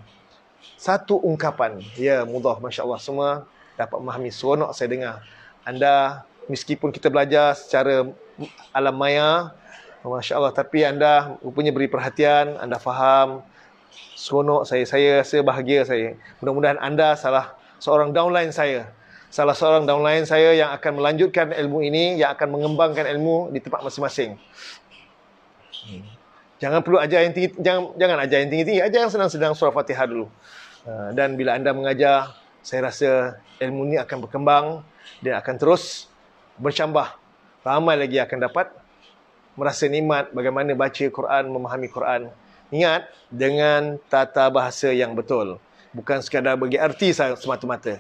Speaker 2: Satu ungkapan. Ya, mudah. Masya Allah. Semua dapat memahami. Seronok saya dengar. Anda, meskipun kita belajar secara alam maya, Masya Allah. Tapi anda rupanya beri perhatian. Anda faham. Seronok saya. Saya rasa bahagia saya. Mudah-mudahan anda salah seorang downline saya salah seorang downline saya yang akan melanjutkan ilmu ini, yang akan mengembangkan ilmu di tempat masing-masing. Jangan perlu ajar yang tinggi, jangan, jangan ajar yang tinggi-tinggi, ajar yang sedang-sedang surah fatihah dulu. Eh, dan bila anda mengajar, saya rasa ilmu ini akan berkembang, dia akan terus bercambah. Ramai lagi akan dapat merasa nikmat bagaimana baca Quran, memahami Quran. Ingat dengan tata bahasa yang betul. Bukan sekadar bagi arti semata-mata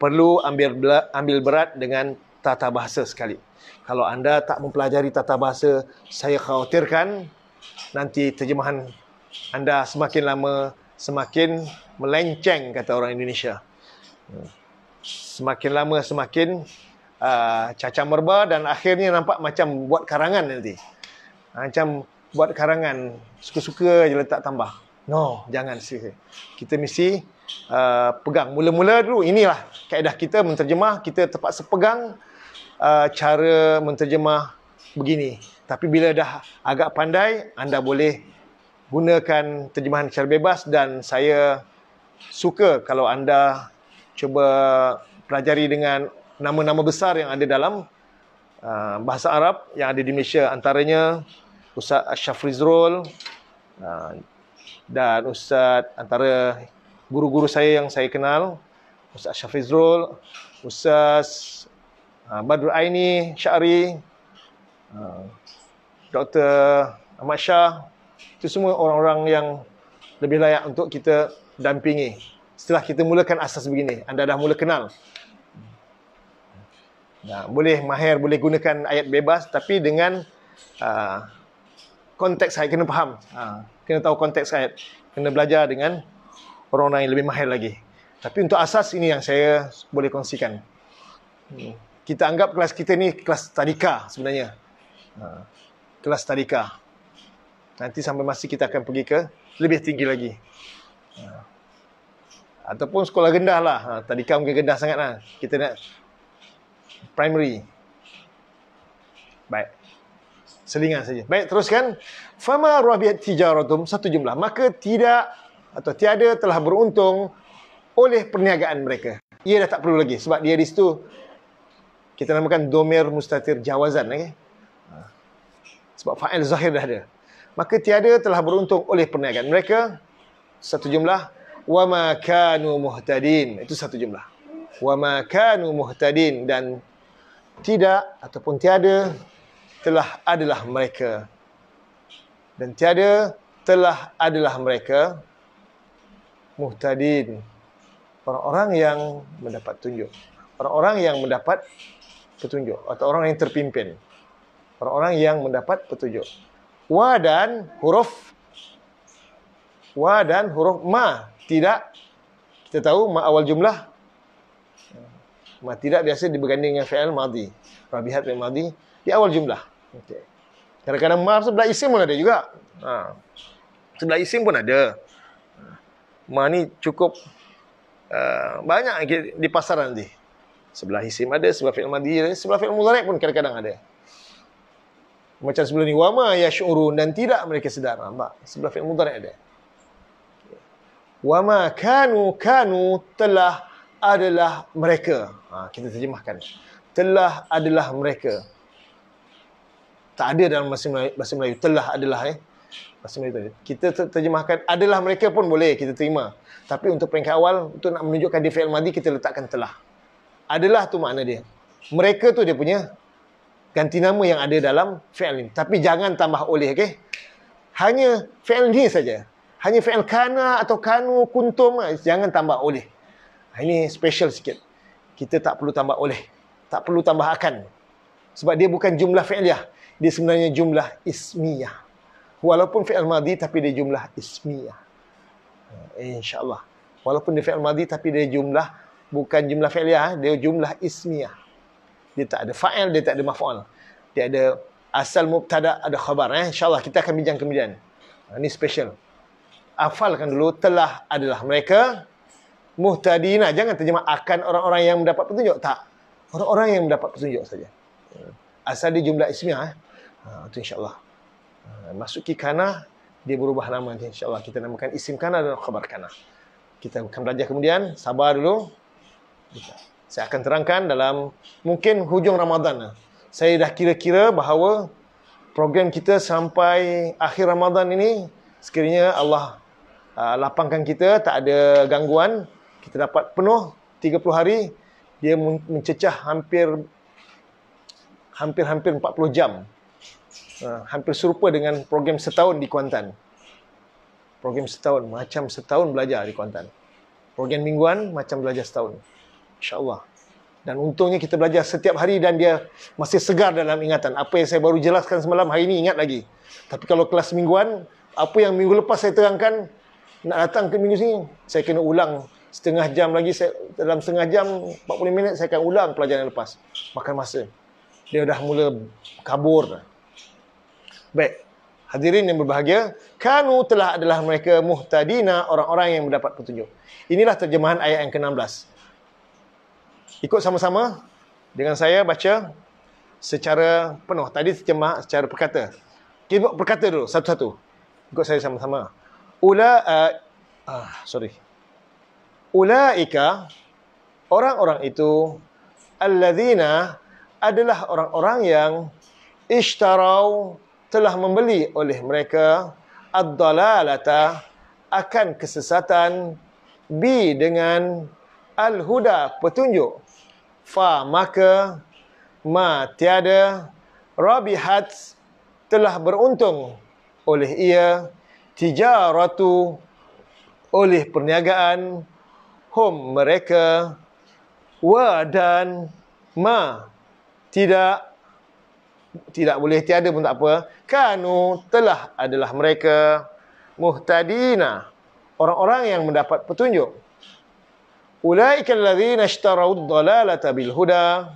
Speaker 2: perlu ambil ambil berat dengan tata bahasa sekali. Kalau anda tak mempelajari tata bahasa, saya khawatirkan nanti terjemahan anda semakin lama semakin melenceng kata orang Indonesia. Hmm. Semakin lama semakin uh, cacam merba dan akhirnya nampak macam buat karangan nanti. Ha, macam buat karangan, suka-suka je letak tambah. No, jangan sih. Kita mesti uh, pegang. Mula-mula dulu inilah kaedah kita menterjemah. Kita terpaksa pegang uh, cara menterjemah begini. Tapi bila dah agak pandai, anda boleh gunakan terjemahan secara bebas dan saya suka kalau anda cuba pelajari dengan nama-nama besar yang ada dalam uh, bahasa Arab yang ada di Malaysia antaranya Ustaz Ashraf Rizrul uh, dan Ustaz antara guru-guru saya yang saya kenal, Ustaz Syafizrul, Ustaz ah, Badrul Aini Syari, ah, Dr. Ahmad Shah, itu semua orang-orang yang lebih layak untuk kita dampingi. Setelah kita mulakan asas begini, anda dah mula kenal. Nah, boleh mahir, boleh gunakan ayat bebas tapi dengan uh, konteks ayat, kena faham. Uh, kena tahu konteks ayat. Kena belajar dengan orang yang lebih mahir lagi. Tapi untuk asas ini yang saya boleh kongsikan. Hmm. Kita anggap kelas kita ni kelas tadika sebenarnya. Ha. Kelas tadika. Nanti sampai masa kita akan pergi ke lebih tinggi lagi. Ha. Ataupun sekolah gendah lah. Ha, tadika mungkin gendah sangat lah. Kita nak primary. Baik. Selingan saja. Baik, teruskan. Fama rabiat tijaratum satu jumlah. Maka tidak atau tiada telah beruntung oleh perniagaan mereka. Ia dah tak perlu lagi sebab dia di situ kita namakan domir mustatir jawazan. Okay? Ha. Sebab fa'il zahir dah ada. Maka tiada telah beruntung oleh perniagaan mereka. Satu jumlah. Wa ma kanu muhtadin. Itu satu jumlah. Wa ma kanu muhtadin. Dan tidak ataupun tiada telah adalah mereka. Dan tiada telah adalah mereka muhtadin. Orang-orang yang mendapat tunjuk. Orang-orang yang mendapat petunjuk. Atau orang yang terpimpin. Orang-orang yang mendapat petunjuk. Wa dan huruf. Wa dan huruf ma. Tidak. Kita tahu ma awal jumlah. Ma tidak biasa diberganding dengan fi'al madi. Rabihat fi'al madi. Di awal jumlah. Okay. Kadang-kadang ma sebelah isim pun ada juga. Ha. Sebelah isim pun ada. Mak ni cukup uh, banyak di pasaran nanti. Sebelah isim ada, sebelah fi'il madhi ada, sebelah fi'il muzarek pun kadang-kadang ada. Macam sebelum ni, wama ya syurun dan tidak mereka sedar. Ah, nampak? Sebelah fi'il muzarek ada. Wama kanu kanu telah adalah mereka. Ha, kita terjemahkan. Telah adalah mereka. Tak ada dalam bahasa Melayu. Bahasa Melayu telah adalah. Eh. Maksudnya itu. Kita terjemahkan, adalah mereka pun boleh kita terima. Tapi untuk peringkat awal, untuk nak menunjukkan dia fi'il madi, kita letakkan telah. Adalah tu makna dia. Mereka tu dia punya ganti nama yang ada dalam fi'il ini. Tapi jangan tambah oleh, okey? Hanya fi'il ini saja. Hanya fi'il kana atau kanu, kuntum, ah, jangan tambah oleh. Ah, ini special sikit. Kita tak perlu tambah oleh. Tak perlu tambah akan. Sebab dia bukan jumlah fi'liyah. Dia sebenarnya jumlah ismiyah. Walaupun fi'al madhi tapi dia jumlah ismiyah. Eh, InsyaAllah. Walaupun dia fi'al madhi tapi dia jumlah bukan jumlah fi'liyah. Dia jumlah ismiyah. Dia tak ada fa'il, dia tak ada maf'ul. Dia ada asal mubtada ada khabar. Eh? InsyaAllah kita akan bincang kemudian. Ha, ini special. Afalkan dulu telah adalah mereka muhtadina. Jangan terjemah akan orang-orang yang mendapat petunjuk. Tak. Orang-orang yang mendapat petunjuk saja. Hmm. Asal dia jumlah ismiyah. Eh? Ha, itu insyaAllah. Ah, Masuki kana dia berubah nama nanti insyaallah kita namakan isim kana dan khabar kana. Kita akan belajar kemudian, sabar dulu. Saya akan terangkan dalam mungkin hujung Ramadan. Saya dah kira-kira bahawa program kita sampai akhir Ramadan ini sekiranya Allah ah, lapangkan kita tak ada gangguan, kita dapat penuh 30 hari dia mencecah hampir hampir-hampir 40 jam Ah, hampir serupa dengan program setahun di Kuantan. Program setahun, macam setahun belajar di Kuantan. Program mingguan, macam belajar setahun. InsyaAllah. Dan untungnya kita belajar setiap hari dan dia masih segar dalam ingatan. Apa yang saya baru jelaskan semalam, hari ini ingat lagi. Tapi kalau kelas mingguan, apa yang minggu lepas saya terangkan, nak datang ke minggu sini, saya kena ulang setengah jam lagi, saya, dalam setengah jam, 40 minit, saya akan ulang pelajaran lepas. Makan masa. Dia dah mula kabur. Dah. Baik. Hadirin yang berbahagia, kanu telah adalah mereka muhtadina orang-orang yang mendapat petunjuk. Inilah terjemahan ayat yang ke-16. Ikut sama-sama dengan saya baca secara penuh. Tadi terjemah secara perkata. Kita buat perkata dulu satu-satu. Ikut saya sama-sama. Ula uh, ah sorry. Ulaika orang-orang itu alladzina adalah orang-orang yang ishtarau telah membeli oleh mereka ad-dalalata akan kesesatan bi dengan al-huda petunjuk fa maka ma tiada rabihat telah beruntung oleh ia tijaratu oleh perniagaan hum mereka wa dan ma tidak tidak boleh tiada pun tak apa kanu telah adalah mereka muhtadina orang-orang yang mendapat petunjuk ulaika alladhina ishtarau dalalata bil huda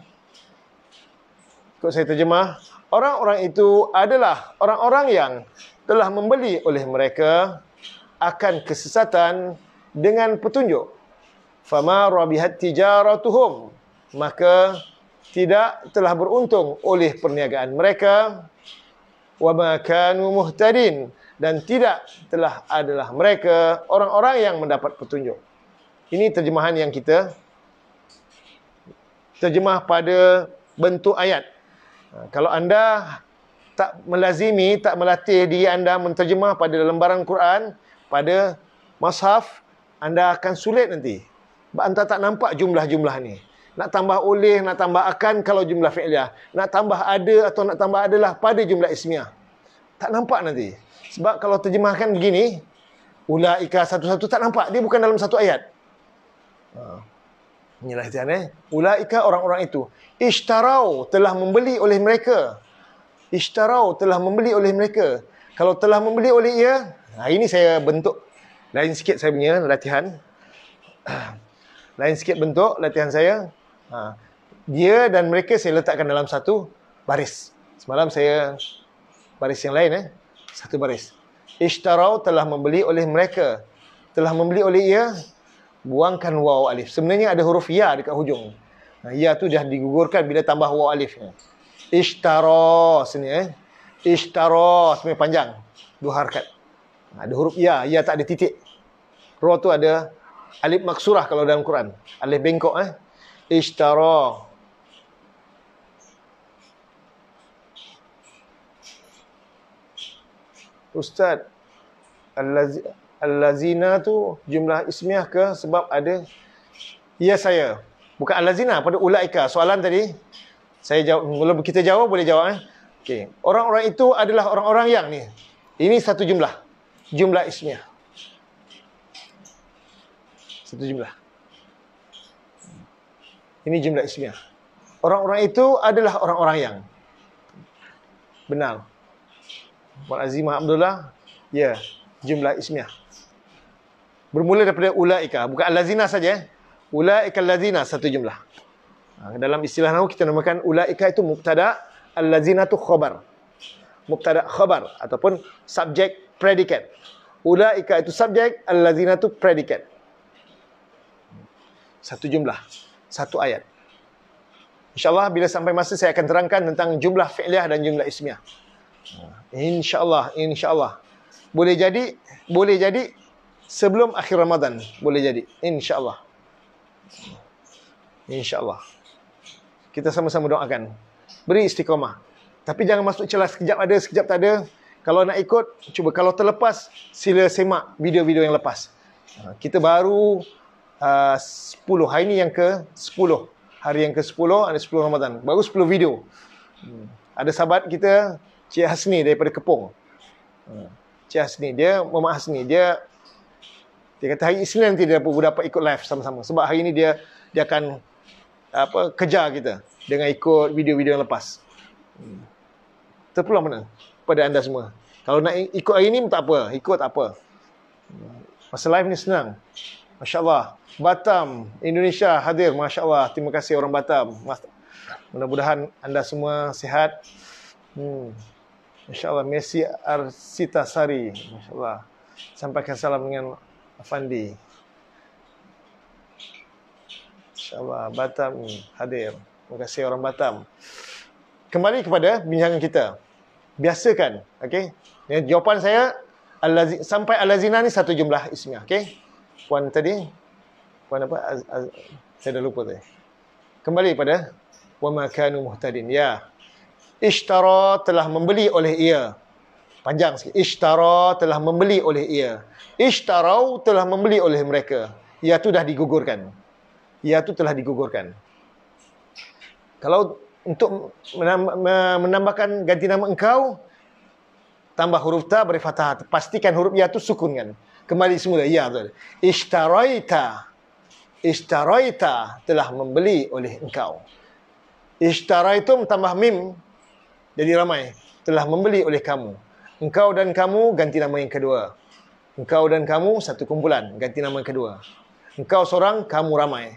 Speaker 2: kok saya terjemah orang-orang itu adalah orang-orang yang telah membeli oleh mereka akan kesesatan dengan petunjuk fama rabihat tijaratuhum maka tidak telah beruntung oleh perniagaan mereka wa makanu muhtadin dan tidak telah adalah mereka orang-orang yang mendapat petunjuk. Ini terjemahan yang kita terjemah pada bentuk ayat. Ha, kalau anda tak melazimi, tak melatih diri anda menterjemah pada lembaran Quran, pada mushaf, anda akan sulit nanti. Anda tak nampak jumlah-jumlah ni. Nak tambah oleh, nak tambah akan kalau jumlah fi'liyah. Nak tambah ada atau nak tambah adalah pada jumlah ismiyah. Tak nampak nanti. Sebab kalau terjemahkan begini, ula'ika satu-satu tak nampak. Dia bukan dalam satu ayat. Ha. Inilah hati eh. Ula'ika orang-orang itu. Ishtarau telah membeli oleh mereka. Ishtarau telah membeli oleh mereka. Kalau telah membeli oleh ia, nah ini saya bentuk lain sikit saya punya latihan. Lain sikit bentuk latihan saya. Ha. Dia dan mereka saya letakkan dalam satu baris. Semalam saya baris yang lain eh. Satu baris. Ishtarau telah membeli oleh mereka. Telah membeli oleh ia. Buangkan waw alif. Sebenarnya ada huruf ya dekat hujung. Ha, ya tu dah digugurkan bila tambah waw alif. Ishtarau sini eh. Ishtarau sebenarnya panjang. Dua harkat. Ha, ada huruf ya. Ya tak ada titik. Ruh tu ada alif maksurah kalau dalam Quran. Alif bengkok eh ishtara Ustaz Al-Lazina tu jumlah ismiah ke sebab ada Ya saya Bukan Al-Lazina pada Ulaika Soalan tadi saya jawab, Kalau kita jawab boleh jawab eh? okay. Orang-orang itu adalah orang-orang yang ni Ini satu jumlah Jumlah ismiah Satu jumlah ini jumlah ismiah. Orang-orang itu adalah orang-orang yang benar. Wal azimah alhamdulillah. Ya, jumlah ismiah. Bermula daripada ulaika, bukan allazina saja. Eh. Ulaika allazina satu jumlah. Ha, dalam istilah nahwu kita namakan ulaika itu mubtada, allazina tu khabar. Mubtada khabar ataupun subjek predicate. Ulaika itu subjek, allazina tu predicate. Satu jumlah satu ayat. InsyaAllah bila sampai masa saya akan terangkan tentang jumlah fi'liyah dan jumlah ismiyah. Hmm. InsyaAllah, insyaAllah. Boleh jadi, boleh jadi sebelum akhir Ramadan. Boleh jadi, insyaAllah. InsyaAllah. Kita sama-sama doakan. Beri istiqamah. Tapi jangan masuk celah sekejap ada, sekejap tak ada. Kalau nak ikut, cuba. Kalau terlepas, sila semak video-video yang lepas. Kita baru Ah, uh, 10 hari ini yang ke 10 hari yang ke 10 ada 10 Ramadan baru 10 video hmm. ada sahabat kita Cik Hasni daripada Kepong hmm. Cik Hasni dia Mama Hasni dia dia kata hari Isnin nanti dia dapat, dapat ikut live sama-sama sebab hari ini dia dia akan apa kejar kita dengan ikut video-video yang lepas hmm. terpulang mana pada anda semua kalau nak ikut hari ini tak apa ikut tak apa hmm. masa live ni senang masya-Allah. Batam, Indonesia hadir masya-Allah. Terima kasih orang Batam. Mudah-mudahan anda semua sihat. Hmm. Masya-Allah Messi Arsita Sari. Masya-Allah. Sampaikan salam dengan Afandi. Masya-Allah Batam hadir. Terima kasih orang Batam. Kembali kepada bincangan kita. Biasakan, Okay. Jawapan saya sampai al-lazina ni satu jumlah ismiah Okay puan tadi puan apa az, az, saya dah lupa tadi kembali pada wa makanu muhtadin ya ishtara telah membeli oleh ia panjang sikit ishtara telah membeli oleh ia ishtarau telah membeli oleh mereka ia tu dah digugurkan ia tu telah digugurkan kalau untuk menambahkan ganti nama engkau tambah huruf ta berfatah pastikan huruf ya tu sukun kan kembali semula ya tu. ishtaraita ishtaraita telah membeli oleh engkau ishtaraitu tambah mim jadi ramai telah membeli oleh kamu engkau dan kamu ganti nama yang kedua engkau dan kamu satu kumpulan ganti nama yang kedua engkau seorang kamu ramai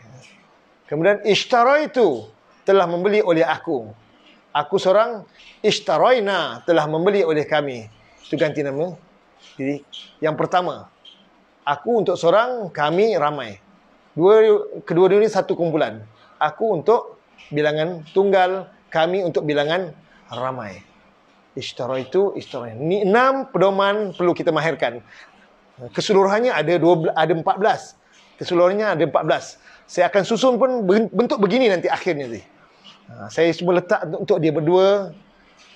Speaker 2: kemudian ishtaraitu telah membeli oleh aku aku seorang ishtaraina telah membeli oleh kami itu ganti nama jadi yang pertama Aku untuk seorang, kami ramai. Dua, kedua-dua ini satu kumpulan. Aku untuk bilangan tunggal, kami untuk bilangan ramai. Istara itu, istara ini. Enam pedoman perlu kita mahirkan. Keseluruhannya ada dua, ada empat belas. Keseluruhannya ada empat belas. Saya akan susun pun bentuk begini nanti akhirnya. Nanti. Ha, saya cuma letak untuk dia berdua,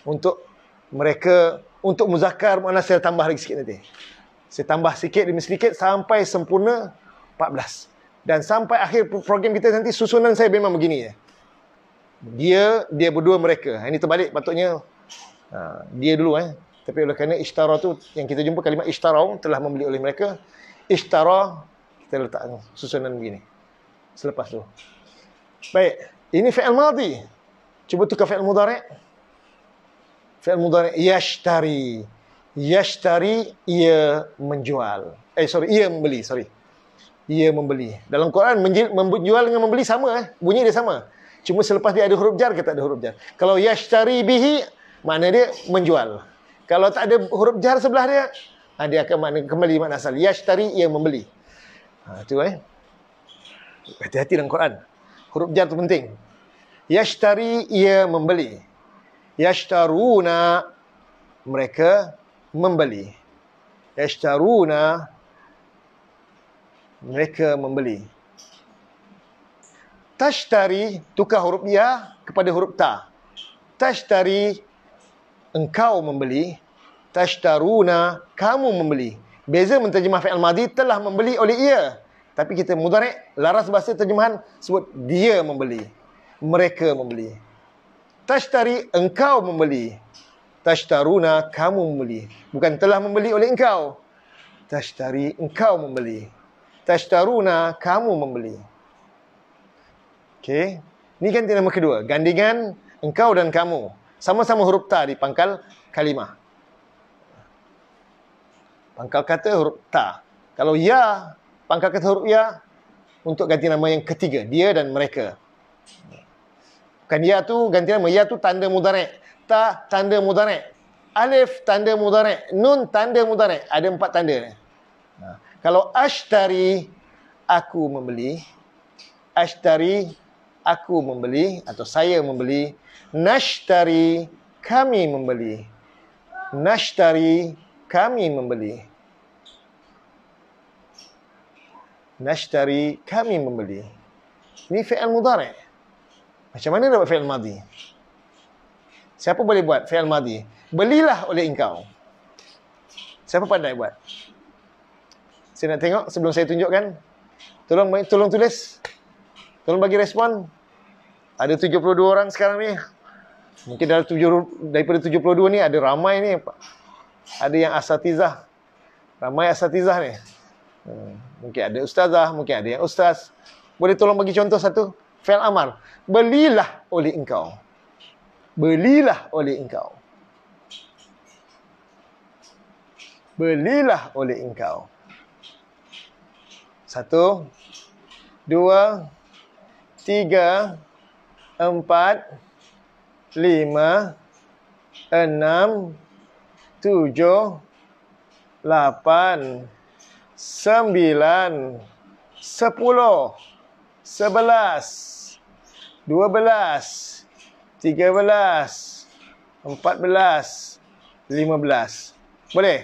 Speaker 2: untuk mereka, untuk muzakar, mana saya tambah lagi sikit nanti. Saya tambah sikit demi sedikit sampai sempurna 14. Dan sampai akhir program kita nanti susunan saya memang begini ya. Dia, dia berdua mereka. Ini terbalik patutnya ha, dia dulu eh. Tapi oleh kerana ishtara tu yang kita jumpa kalimat ishtara telah membeli oleh mereka. Ishtara kita letak susunan begini. Selepas tu. Baik. Ini fi'al madhi. Cuba tukar fi'al mudhari'. Fi'al mudhari' yashtari. Yashtari yashtari ia menjual. Eh sorry, ia membeli, sorry. Ia membeli. Dalam Quran menjual, dengan membeli sama eh. Bunyi dia sama. Cuma selepas dia ada huruf jar ke tak ada huruf jar. Kalau yashtari bihi mana dia menjual. Kalau tak ada huruf jar sebelah dia, ah, dia akan makna kembali makna asal. Yashtari ia membeli. Ha tu eh. Hati-hati dalam Quran. Huruf jar tu penting. Yashtari ia membeli. Yashtaruna mereka membeli. Yashtaruna mereka membeli. Tashtari tukar huruf ya kepada huruf ta. Tashtari engkau membeli. Tashtaruna kamu membeli. Beza menterjemah fi'al madhi telah membeli oleh ia. Tapi kita mudarik laras bahasa terjemahan sebut dia membeli. Mereka membeli. Tashtari engkau membeli tashtaruna kamu membeli bukan telah membeli oleh engkau tashtari engkau membeli tashtaruna kamu membeli okey ini kan nama kedua gandingan engkau dan kamu sama-sama huruf ta di pangkal kalimah pangkal kata huruf ta kalau ya pangkal kata huruf ya untuk ganti nama yang ketiga dia dan mereka bukan ya tu ganti nama ya tu tanda mudhari' ta tanda mudarek. Alif tanda mudarek. Nun tanda mudarek. Ada empat tanda ni. Ha. Kalau ashtari, aku membeli. Ashtari, aku membeli. Atau saya membeli. Nashtari, kami membeli. Nashtari, kami membeli. Nashtari, kami membeli. Ini fi'al mudarek. Macam mana dapat fi'al madi? Siapa boleh buat fi'al madhi? Belilah oleh engkau. Siapa pandai buat? Saya nak tengok sebelum saya tunjukkan. Tolong tolong tulis. Tolong bagi respon. Ada 72 orang sekarang ni. Mungkin dalam 7, daripada 72 ni ada ramai ni. Ada yang asatizah. Ramai asatizah ni. Hmm. Mungkin ada ustazah, mungkin ada yang ustaz. Boleh tolong bagi contoh satu? Fel Amar. Belilah oleh engkau belilah oleh engkau. Belilah oleh engkau. Satu, dua, tiga, empat, lima, enam, tujuh, lapan, sembilan, sepuluh, sebelas, dua belas, tiga belas, 13 14 15 boleh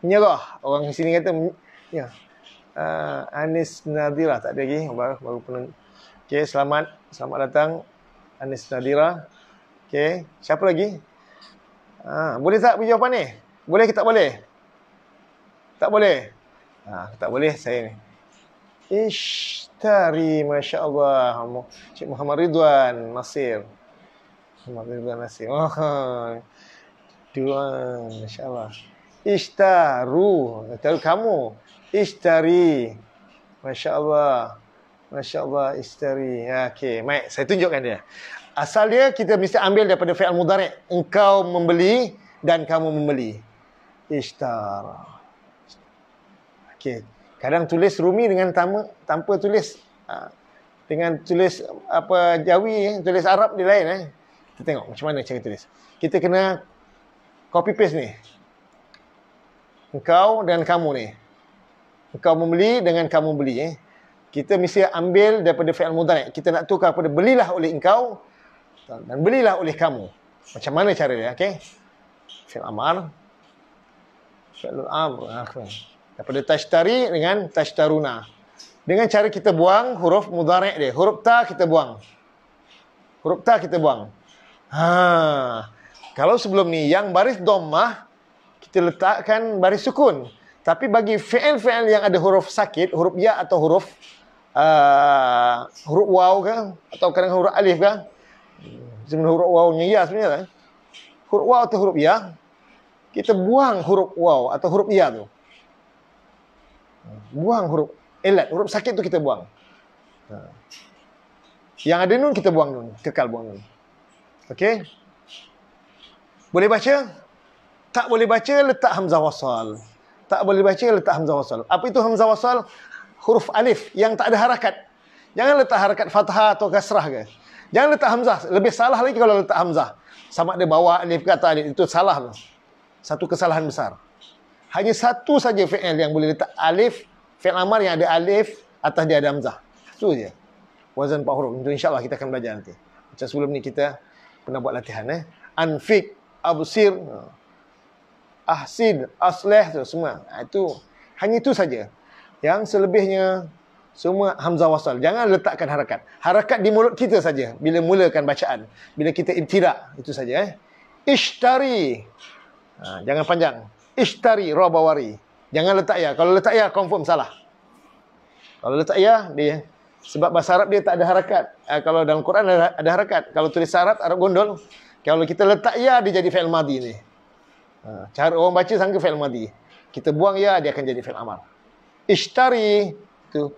Speaker 2: menyerah orang di sini kata ya uh, Anis Nadira tak ada lagi baru, baru pernah okey selamat selamat datang Anis Nadira okey siapa lagi ha, boleh tak jawapan ni boleh ke tak boleh tak boleh ha, tak boleh saya ni Ishtari Masya Allah Cik Muhammad Ridwan Nasir Muhammad Ridwan Nasir oh. Dua Masya Allah Ishtaru Ishtaru kamu Ishtari Masya Allah Masya Allah Ishtari ya, Okey Baik saya tunjukkan dia Asal dia kita mesti ambil daripada fi'al mudarek Engkau membeli Dan kamu membeli Ishtara Okey Kadang tulis Rumi dengan tama, tanpa tulis ha, dengan tulis apa Jawi, eh, tulis Arab di lain eh. Kita tengok macam mana cara tulis. Kita kena copy paste ni. Engkau dan kamu ni. Engkau membeli dengan kamu beli eh. Kita mesti ambil daripada fi'il mudhari. Kita nak tukar kepada belilah oleh engkau dan belilah oleh kamu. Macam mana cara dia? Okey. Fi'il amar. Fi'il amr. Ah, daripada tashtari dengan tashtaruna dengan cara kita buang huruf mudarek dia huruf ta kita buang huruf ta kita buang ha kalau sebelum ni yang baris domah kita letakkan baris sukun tapi bagi fi'il-fi'il yang ada huruf sakit huruf ya atau huruf uh, huruf waw ke atau kadang huruf alif ke sebenarnya huruf wawnya ya sebenarnya kan? huruf waw atau huruf ya kita buang huruf waw atau huruf ya tu Buang huruf elat, huruf sakit tu kita buang. Ha. Yang ada nun kita buang nun, kekal buang nun. Okey. Boleh baca? Tak boleh baca letak hamzah wasal. Tak boleh baca letak hamzah wasal. Apa itu hamzah wasal? Huruf alif yang tak ada harakat. Jangan letak harakat fathah atau kasrah ke. Jangan letak hamzah. Lebih salah lagi kalau letak hamzah. Sama ada bawa alif kata alif itu salah. Satu kesalahan besar hanya satu saja fi'il yang boleh letak alif fi'il amar yang ada alif atas dia ada hamzah tu je wazan empat huruf itu insyaallah kita akan belajar nanti macam sebelum ni kita pernah buat latihan eh anfik absir ahsin asleh tu semua ha, itu hanya itu saja yang selebihnya semua hamzah wasal jangan letakkan harakat harakat di mulut kita saja bila mulakan bacaan bila kita ibtidak itu saja eh ishtari ha, jangan panjang Ishtari Rabawari. Jangan letak ya. Kalau letak ya, confirm salah. Kalau letak ya, dia sebab bahasa Arab dia tak ada harakat. Eh, kalau dalam Quran ada, ada harakat. Kalau tulis Arab, Arab gondol. Kalau kita letak ya, dia jadi fi'il madi ni. Ha, cara orang baca sangka fi'il madi. Kita buang ya, dia akan jadi fi'il amal. Ishtari, tu,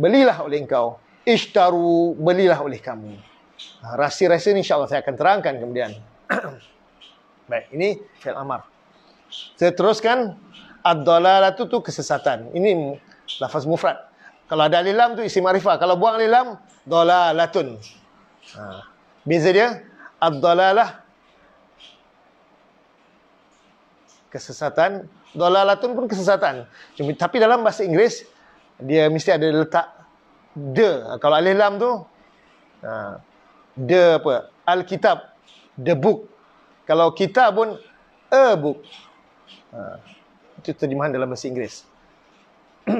Speaker 2: belilah oleh engkau. Ishtaru, belilah oleh kamu. Ha, Rasi-rasi ni insyaAllah saya akan terangkan kemudian. Baik, ini fi'il amal. Saya teruskan ad-dalalatu tu kesesatan. Ini lafaz mufrad. Kalau ada alilam tu isi marifah. Kalau buang alilam, dalalatun. Ha. Beza dia ad-dalalah kesesatan. Dalalatun pun kesesatan. Cuma, tapi dalam bahasa Inggeris dia mesti ada letak the. Kalau alilam tu ha. the apa? Alkitab, the book. Kalau kita pun a e book. Uh, itu terjemahan dalam bahasa Inggeris.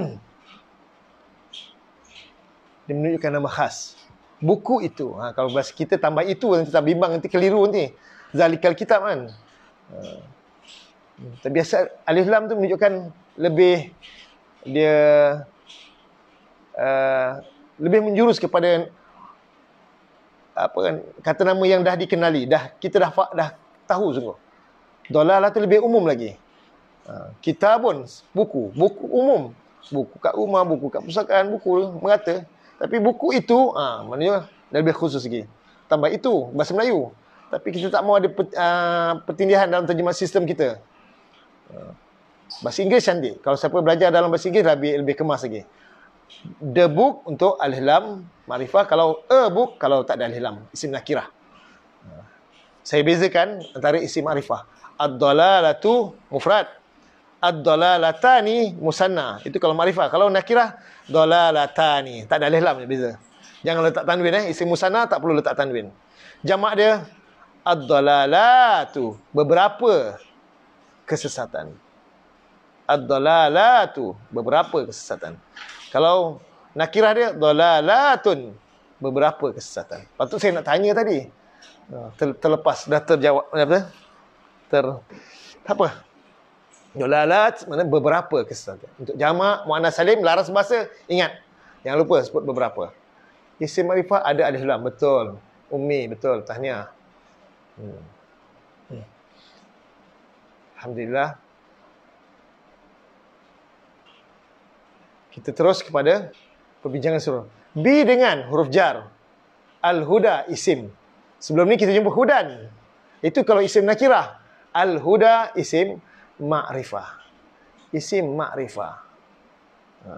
Speaker 2: Dia menunjukkan nama khas. Buku itu. Ha, kalau bahasa kita tambah itu, nanti tak bimbang, nanti keliru nanti. Zalikal kitab kan. Uh, ah. biasa alif lam tu menunjukkan lebih dia uh, lebih menjurus kepada apa kan kata nama yang dah dikenali dah kita dah dah tahu sungguh dolalah tu lebih umum lagi Ha, kita pun buku, buku umum, buku kat rumah, buku kat pusakaan, buku merata. Tapi buku itu, ah, maknanya lebih khusus lagi. Tambah itu bahasa Melayu. Tapi kita tak mau ada pet, uh, pertindihan dalam terjemah sistem kita. Bahasa Inggeris sendiri. Kalau siapa belajar dalam bahasa Inggeris lebih lebih kemas lagi. The book untuk al-hilam marifah kalau a book kalau tak ada al-hilam isim nakirah. Saya bezakan antara isim marifah. Ad-dalalatu mufrad ad-dalalatani musanna. Itu kalau ma'rifah. Kalau nakirah, dalalatani. Tak ada alih lam ni beza. Jangan letak tanwin eh. Isim musanna tak perlu letak tanwin. Jamak dia, ad-dalalatu. Beberapa kesesatan. Ad-dalalatu. Beberapa kesesatan. Kalau nakirah dia, dalalatun. Beberapa kesesatan. Patut saya nak tanya tadi. Terlepas. Dah terjawab. Apa? Ter... Apa? Dolalat mana beberapa kesesatan. Untuk jama, muannas salim laras bahasa ingat. Jangan lupa sebut beberapa. Isim marifah ada ada sulam betul. Umi betul. Tahniah.
Speaker 1: Hmm. hmm.
Speaker 2: Alhamdulillah. Kita terus kepada perbincangan suruh. B dengan huruf jar. Al-Huda isim. Sebelum ni kita jumpa Hudan. Itu kalau isim nakirah. Al-Huda isim ma'rifah. Isim ma'rifah. Ha.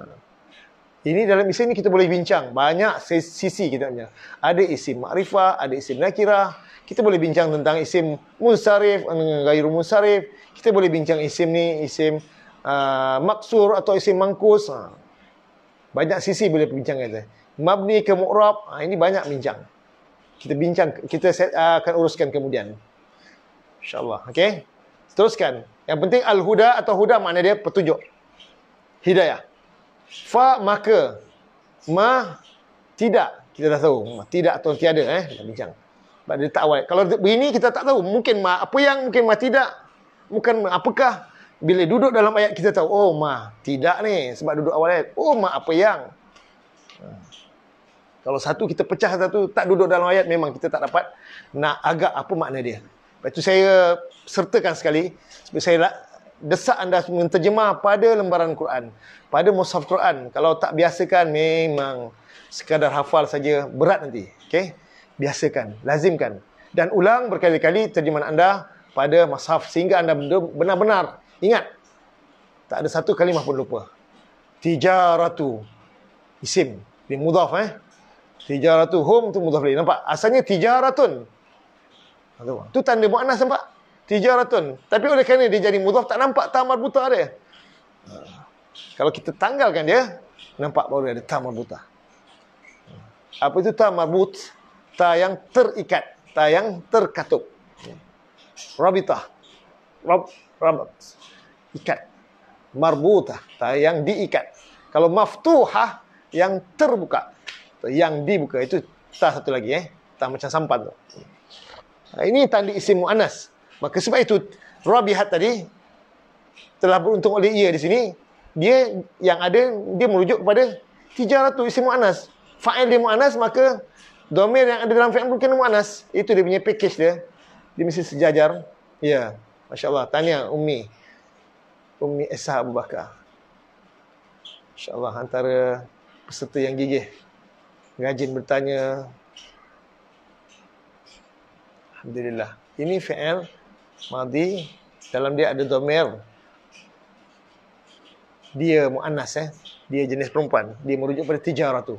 Speaker 2: Ini dalam isim ini kita boleh bincang. Banyak sisi kita punya. Ada isim ma'rifah, ada isim nakirah. Kita boleh bincang tentang isim musarif, gairu musarif. Kita boleh bincang isim ni, isim uh, maksur atau isim mangkus. Ha. Banyak sisi boleh bincang kita. Mabni ke mu'rab, ha, ini banyak bincang. Kita bincang, kita set, uh, akan uruskan kemudian. InsyaAllah. Okay. Teruskan. Yang penting al-huda atau huda maknanya dia petunjuk. Hidayah. Fa maka ma tidak. Kita dah tahu. ma Tidak atau tiada eh. Kita bincang. Sebab dia tak awal. Kalau begini kita tak tahu. Mungkin ma apa yang. Mungkin ma tidak. Bukan apakah. Bila duduk dalam ayat kita tahu. Oh ma tidak ni. Sebab duduk awal ayat. Oh ma apa yang. Ha. Kalau satu kita pecah satu. Tak duduk dalam ayat. Memang kita tak dapat. Nak agak apa makna dia. Lepas itu saya sertakan sekali sebab saya desak anda menerjemah pada lembaran Quran, pada mushaf Quran. Kalau tak biasakan memang sekadar hafal saja berat nanti. Okay? Biasakan, lazimkan dan ulang berkali-kali terjemahan anda pada mushaf sehingga anda benar-benar ingat. Tak ada satu kalimah pun lupa. Tijaratu isim dia mudhaf eh. Tijaratu hum tu mudhaf lagi. Nampak? Asalnya tijaratun. Itu tanda mu'anas nampak? Tijaratun. Tapi oleh kerana dia jadi mudhaf, tak nampak tamar buta dia. Uh. Kalau kita tanggalkan dia, nampak baru ada tamar buta. Apa itu tamar but? Ta yang terikat. Ta yang terkatup. Uh. Rabitah. Rab, rabat. Ikat. marbuta, Ta yang diikat. Kalau maftuha yang terbuka. Yang dibuka. Itu ta satu lagi. Eh. Ta macam sampan tu. Ini tanda isim mu'anas. Maka sebab itu, Rabihat tadi, telah beruntung oleh ia di sini, dia yang ada, dia merujuk kepada tu isim mu'anas. Fa'il dia mu'anas, maka domain yang ada dalam fa'il mungkin mu'anas. Itu dia punya package dia. Dia mesti sejajar. Ya, Masya Allah. Tahniah, Umi. Umi Esa Abu Bakar. Masya Allah, antara peserta yang gigih. Rajin bertanya, Alhamdulillah. Ini fi'il madi dalam dia ada domer Dia mu'annas eh. Dia jenis perempuan. Dia merujuk pada tijarah tu.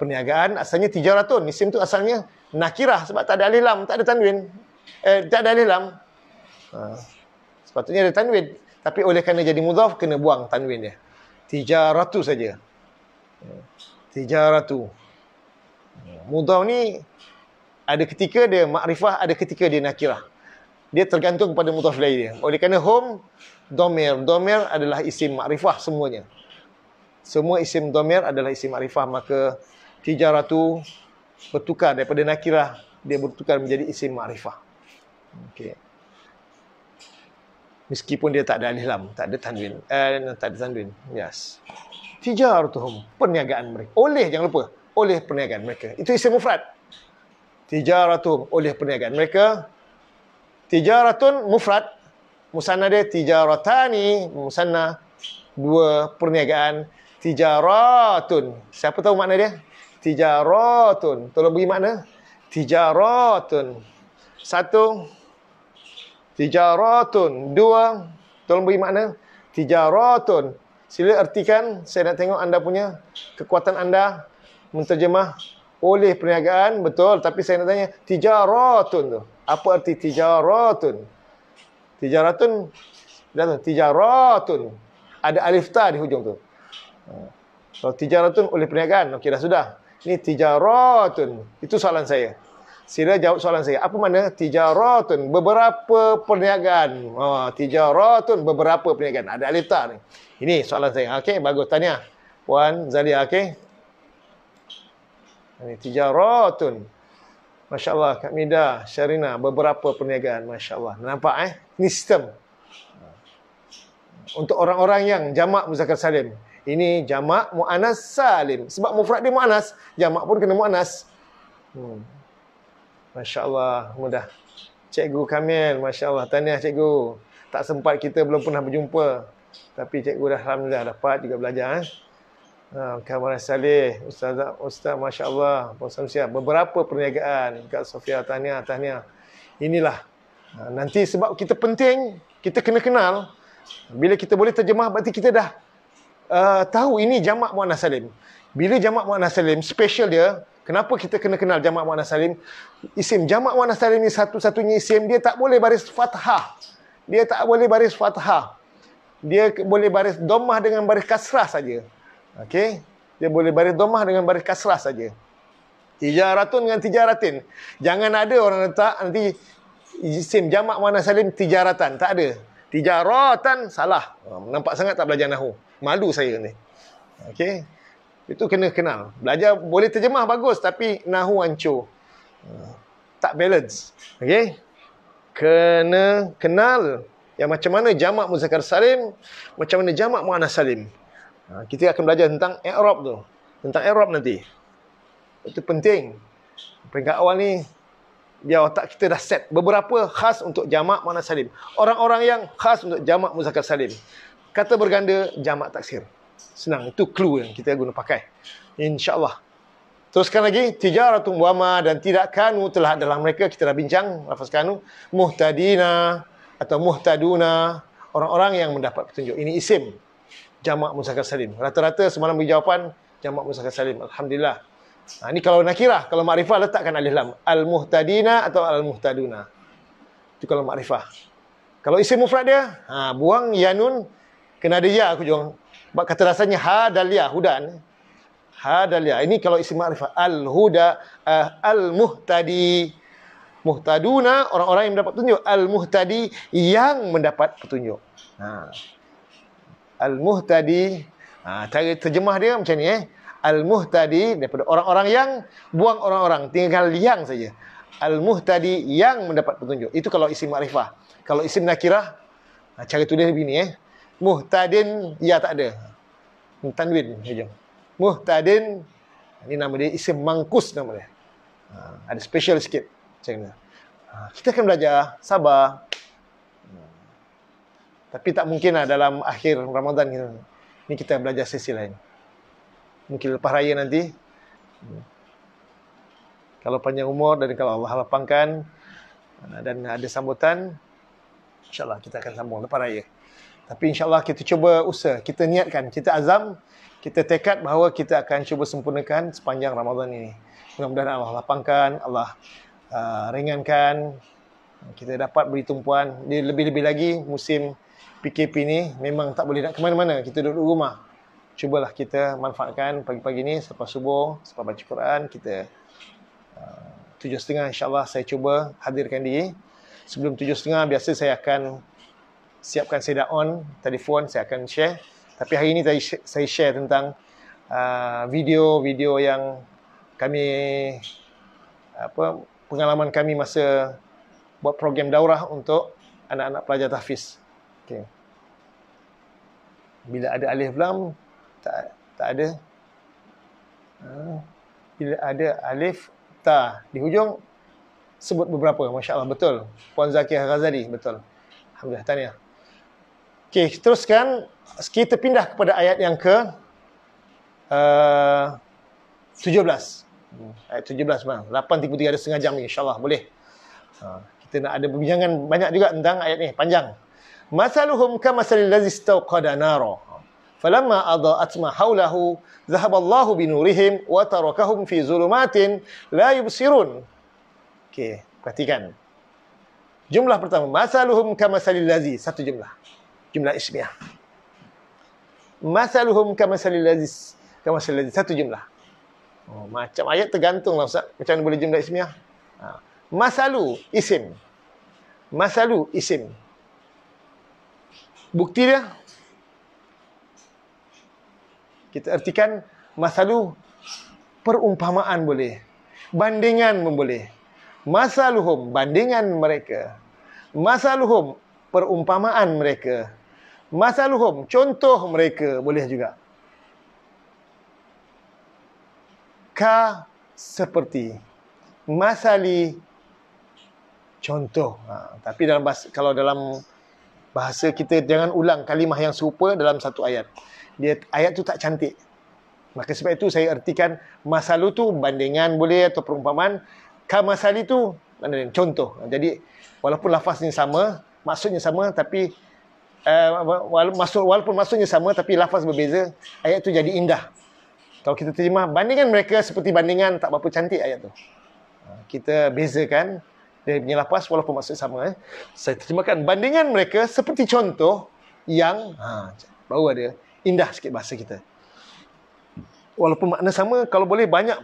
Speaker 2: Perniagaan asalnya tijarah tu. nisim tu asalnya nakirah sebab tak ada alih lam. Tak ada tanwin. Eh, tak ada alih lam. Ha. Sepatutnya ada tanwin. Tapi oleh kerana jadi mudhaf, kena buang tanwin dia. tu saja. tu Mudhaf ni ada ketika dia makrifah, ada ketika dia nakirah. Dia tergantung kepada mutafilai dia. Oleh kerana home, domer domer adalah isim makrifah semuanya. Semua isim domer adalah isim makrifah. Maka tijarah tu bertukar daripada nakirah. Dia bertukar menjadi isim makrifah. Okay. Meskipun dia tak ada alihlam. Tak ada tanwin. Eh, tak ada tanwin. Yes. Tijar tu home. Perniagaan mereka. Oleh, jangan lupa. Oleh perniagaan mereka. Itu isim mufrad tijaratun oleh perniagaan mereka tijaratun mufrad musanna dia tijaratani musanna dua perniagaan tijaratun siapa tahu makna dia tijaratun tolong beri makna tijaratun satu tijaratun dua tolong beri makna tijaratun sila ertikan saya nak tengok anda punya kekuatan anda menterjemah oleh perniagaan betul tapi saya nak tanya tijaratun tu apa arti tijaratun tijaratun dan tijaratun ada alif ta di hujung tu hmm. kalau so, tijaratun oleh perniagaan okey dah sudah ni tijaratun itu soalan saya sila jawab soalan saya apa mana tijaratun beberapa perniagaan oh, tijaratun beberapa perniagaan ada alif ta ni ini soalan saya okey bagus tanya Puan Zalia okey ini tijaratun. Masya-Allah Kak Mida, Syarina, beberapa perniagaan masya-Allah. Nampak eh? Ini sistem. Untuk orang-orang yang jamak muzakkar salim. Ini jamak muannas salim. Sebab mufrad dia muannas, jamak pun kena muannas. Hmm. Masya-Allah, mudah. Cikgu Kamil, masya-Allah, tahniah cikgu. Tak sempat kita belum pernah berjumpa. Tapi cikgu dah alhamdulillah dapat juga belajar eh. Ha, kan Warah Saleh, Ustaz, Ustaz Masya Allah, Puan Samsia, beberapa perniagaan Kak Sofia, tahniah, tahniah. Inilah. Ha, nanti sebab kita penting, kita kena kenal. Bila kita boleh terjemah, berarti kita dah uh, tahu ini jamak Muanah Salim. Bila jamak Muanah Salim, special dia, kenapa kita kena kenal jamak Muanah Salim? Isim jamak Muanah Salim ni satu-satunya isim, dia tak boleh baris fathah. Dia tak boleh baris fathah. Dia boleh baris domah dengan baris kasrah saja. Okey? Dia boleh baris domah dengan baris kasrah saja. Tijaratun dengan tijaratin. Jangan ada orang letak nanti isim jamak mana salim tijaratan. Tak ada. Tijaratan salah. Ha, nampak sangat tak belajar nahu. Malu saya ni. Okey? Itu kena kenal. Belajar boleh terjemah bagus tapi nahu hancur. Ha, tak balance. Okey? Kena kenal yang macam mana jamak muzakkar salim, macam mana jamak muannas salim. Ha, kita akan belajar tentang i'rab tu tentang i'rab nanti itu penting peringkat awal ni biar otak kita dah set beberapa khas untuk jamak mana salim orang-orang yang khas untuk jamak muzakkar salim kata berganda jamak taksir senang itu clue yang kita guna pakai insyaallah Teruskan lagi tijaratun wama dan tidak kanu telah dalam mereka kita dah bincang lafaz kanu muhtadina atau muhtaduna orang-orang yang mendapat petunjuk ini isim jamak Musaka Salim. Rata-rata semalam bagi jawapan jamak Musaka Salim. Alhamdulillah. Ha, ini kalau nakirah, kalau makrifah letakkan alif lam. Al-Muhtadina atau Al-Muhtaduna. Itu kalau makrifah. Kalau isim mufrad dia, ha, buang yanun kena ada ya aku jong. Bak kata rasanya hadalia hudan. Hadalia. Ini kalau isim makrifah al-huda uh, al-muhtadi muhtaduna orang-orang yang mendapat petunjuk al-muhtadi yang mendapat petunjuk. Ha. Al-Muhtadi. Ha, cara terjemah dia macam ni eh. Al-Muhtadi daripada orang-orang yang buang orang-orang. Tinggal yang saja. Al-Muhtadi yang mendapat petunjuk. Itu kalau isim Ma'rifah. Kalau isim nakirah, ha, cara tulis begini eh. Muhtadin, ya tak ada. Tanwin saja. Muhtadin, ini nama dia isim mangkus nama dia. Ha, ada special sikit. Macam mana. Ha, kita akan belajar. Sabar. Tapi tak mungkinlah dalam akhir Ramadan kita. Ni kita belajar sesi lain. Mungkin lepas raya nanti. Hmm. Kalau panjang umur dan kalau Allah lapangkan eh, dan ada sambutan, insya Allah kita akan sambung lepas raya. Tapi insya Allah kita cuba usaha, kita niatkan, kita azam, kita tekad bahawa kita akan cuba sempurnakan sepanjang Ramadan ini. Mudah-mudahan Allah lapangkan, Allah uh, ringankan, kita dapat beri tumpuan dia lebih-lebih lagi musim PKP ni memang tak boleh nak ke mana-mana kita duduk rumah cubalah kita manfaatkan pagi-pagi ni selepas subuh selepas baca Quran kita uh, tujuh setengah insyaAllah saya cuba hadirkan diri sebelum tujuh setengah biasa saya akan siapkan saya dah on telefon saya akan share tapi hari ini saya share tentang video-video uh, yang kami apa pengalaman kami masa buat program daurah untuk anak-anak pelajar tahfiz. Okay. Bila ada alif lam, tak, tak ada. Ha. Bila ada alif, ta. Di hujung, sebut beberapa. Masya Allah, betul. Puan Zakiah Ghazali, betul. Alhamdulillah, tanya. Okay, teruskan. Kita pindah kepada ayat yang ke eh, uh, 17. Hmm, ayat 17, man. 8.33 ada setengah jam ni, Allah Boleh. Ha kita nak ada perbincangan banyak juga tentang ayat ni panjang masaluhum kamasalil ladzi istawqada nara falamma adha'at ma haulahu dhahaba Allahu binurihim wa tarakahum fi zulumatin la yubsirun okey perhatikan jumlah pertama masaluhum kamasalil ladzi satu jumlah jumlah ismiyah masaluhum kamasalil ladzi kamasalil ladzi satu jumlah oh, macam ayat tergantunglah ustaz macam mana boleh jumlah ismiyah ha. Masalu isim. Masalu isim. Bukti dia. Kita artikan masalu perumpamaan boleh. Bandingan pun boleh. Masaluhum bandingan mereka. Masaluhum perumpamaan mereka. Masaluhum contoh mereka boleh juga. Ka seperti masali contoh. Ha, tapi dalam bahasa, kalau dalam bahasa kita jangan ulang kalimah yang serupa dalam satu ayat. Dia ayat tu tak cantik. Maka sebab itu saya ertikan masalu tu bandingan boleh atau perumpamaan ka masali tu contoh. Jadi walaupun lafaznya sama, maksudnya sama tapi uh, walaupun maksudnya sama tapi lafaz berbeza, ayat tu jadi indah. Kalau kita terjemah bandingan mereka seperti bandingan tak berapa cantik ayat tu. Ha, kita bezakan dia punya lapas walaupun maksud sama eh. Saya terjemahkan bandingan mereka seperti contoh yang ha baru ada indah sikit bahasa kita. Walaupun makna sama kalau boleh banyak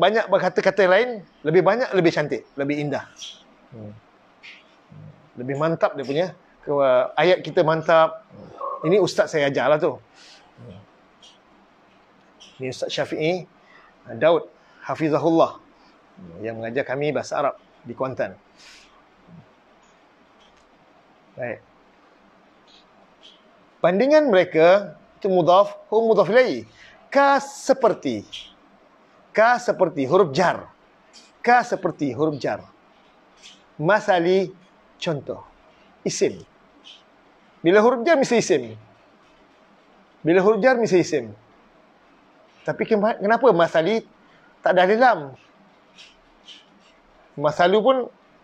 Speaker 2: banyak kata kata lain lebih banyak lebih cantik, lebih indah. Hmm. Lebih mantap dia punya ayat kita mantap. Ini ustaz saya ajarlah tu. Ini Ustaz Syafi'i Daud Hafizahullah yang mengajar kami bahasa Arab di Kuantan. Baik. Bandingan mereka itu mudaf, huruf mudaf ilai. Ka seperti. Ka seperti huruf jar. Ka seperti huruf jar. Masali contoh. Isim. Bila huruf jar mesti isim. Bila huruf jar mesti isim. Tapi kenapa masali tak ada dalam Masalu pun